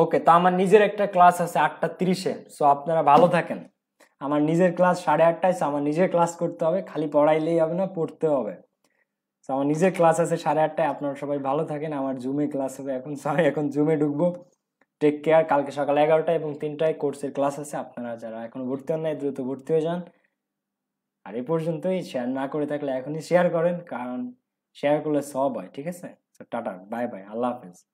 Speaker 1: okay তো আমার নিজের একটা ক্লাস আছে আটটা তিরিশে সো আপনারা ভালো থাকেন আমার নিজের ক্লাস সাড়ে আটটায় আমার নিজের ক্লাস করতে হবে খালি পড়াইলেই হবে না পড়তে হবে তো আমার নিজের ক্লাস আছে সাড়ে আটটায় আপনারা সবাই ভালো থাকেন আমার জুমে ক্লাস হবে এখন আমি এখন জুমে ঢুকবো টেক কেয়ার কালকে সকাল এগারোটায় এবং তিনটায় কোর্সের ক্লাস আছে আপনারা যারা এখনও ভর্তি হন নাই দ্রুত ভর্তি হয়ে যান আর এ পর্যন্তই শেয়ার না করে থাকলে এখনই শেয়ার করেন কারণ শেয়ার করলে সব হয় ঠিক আছে টাটা বাই বাই আল্লাহ হাফেজ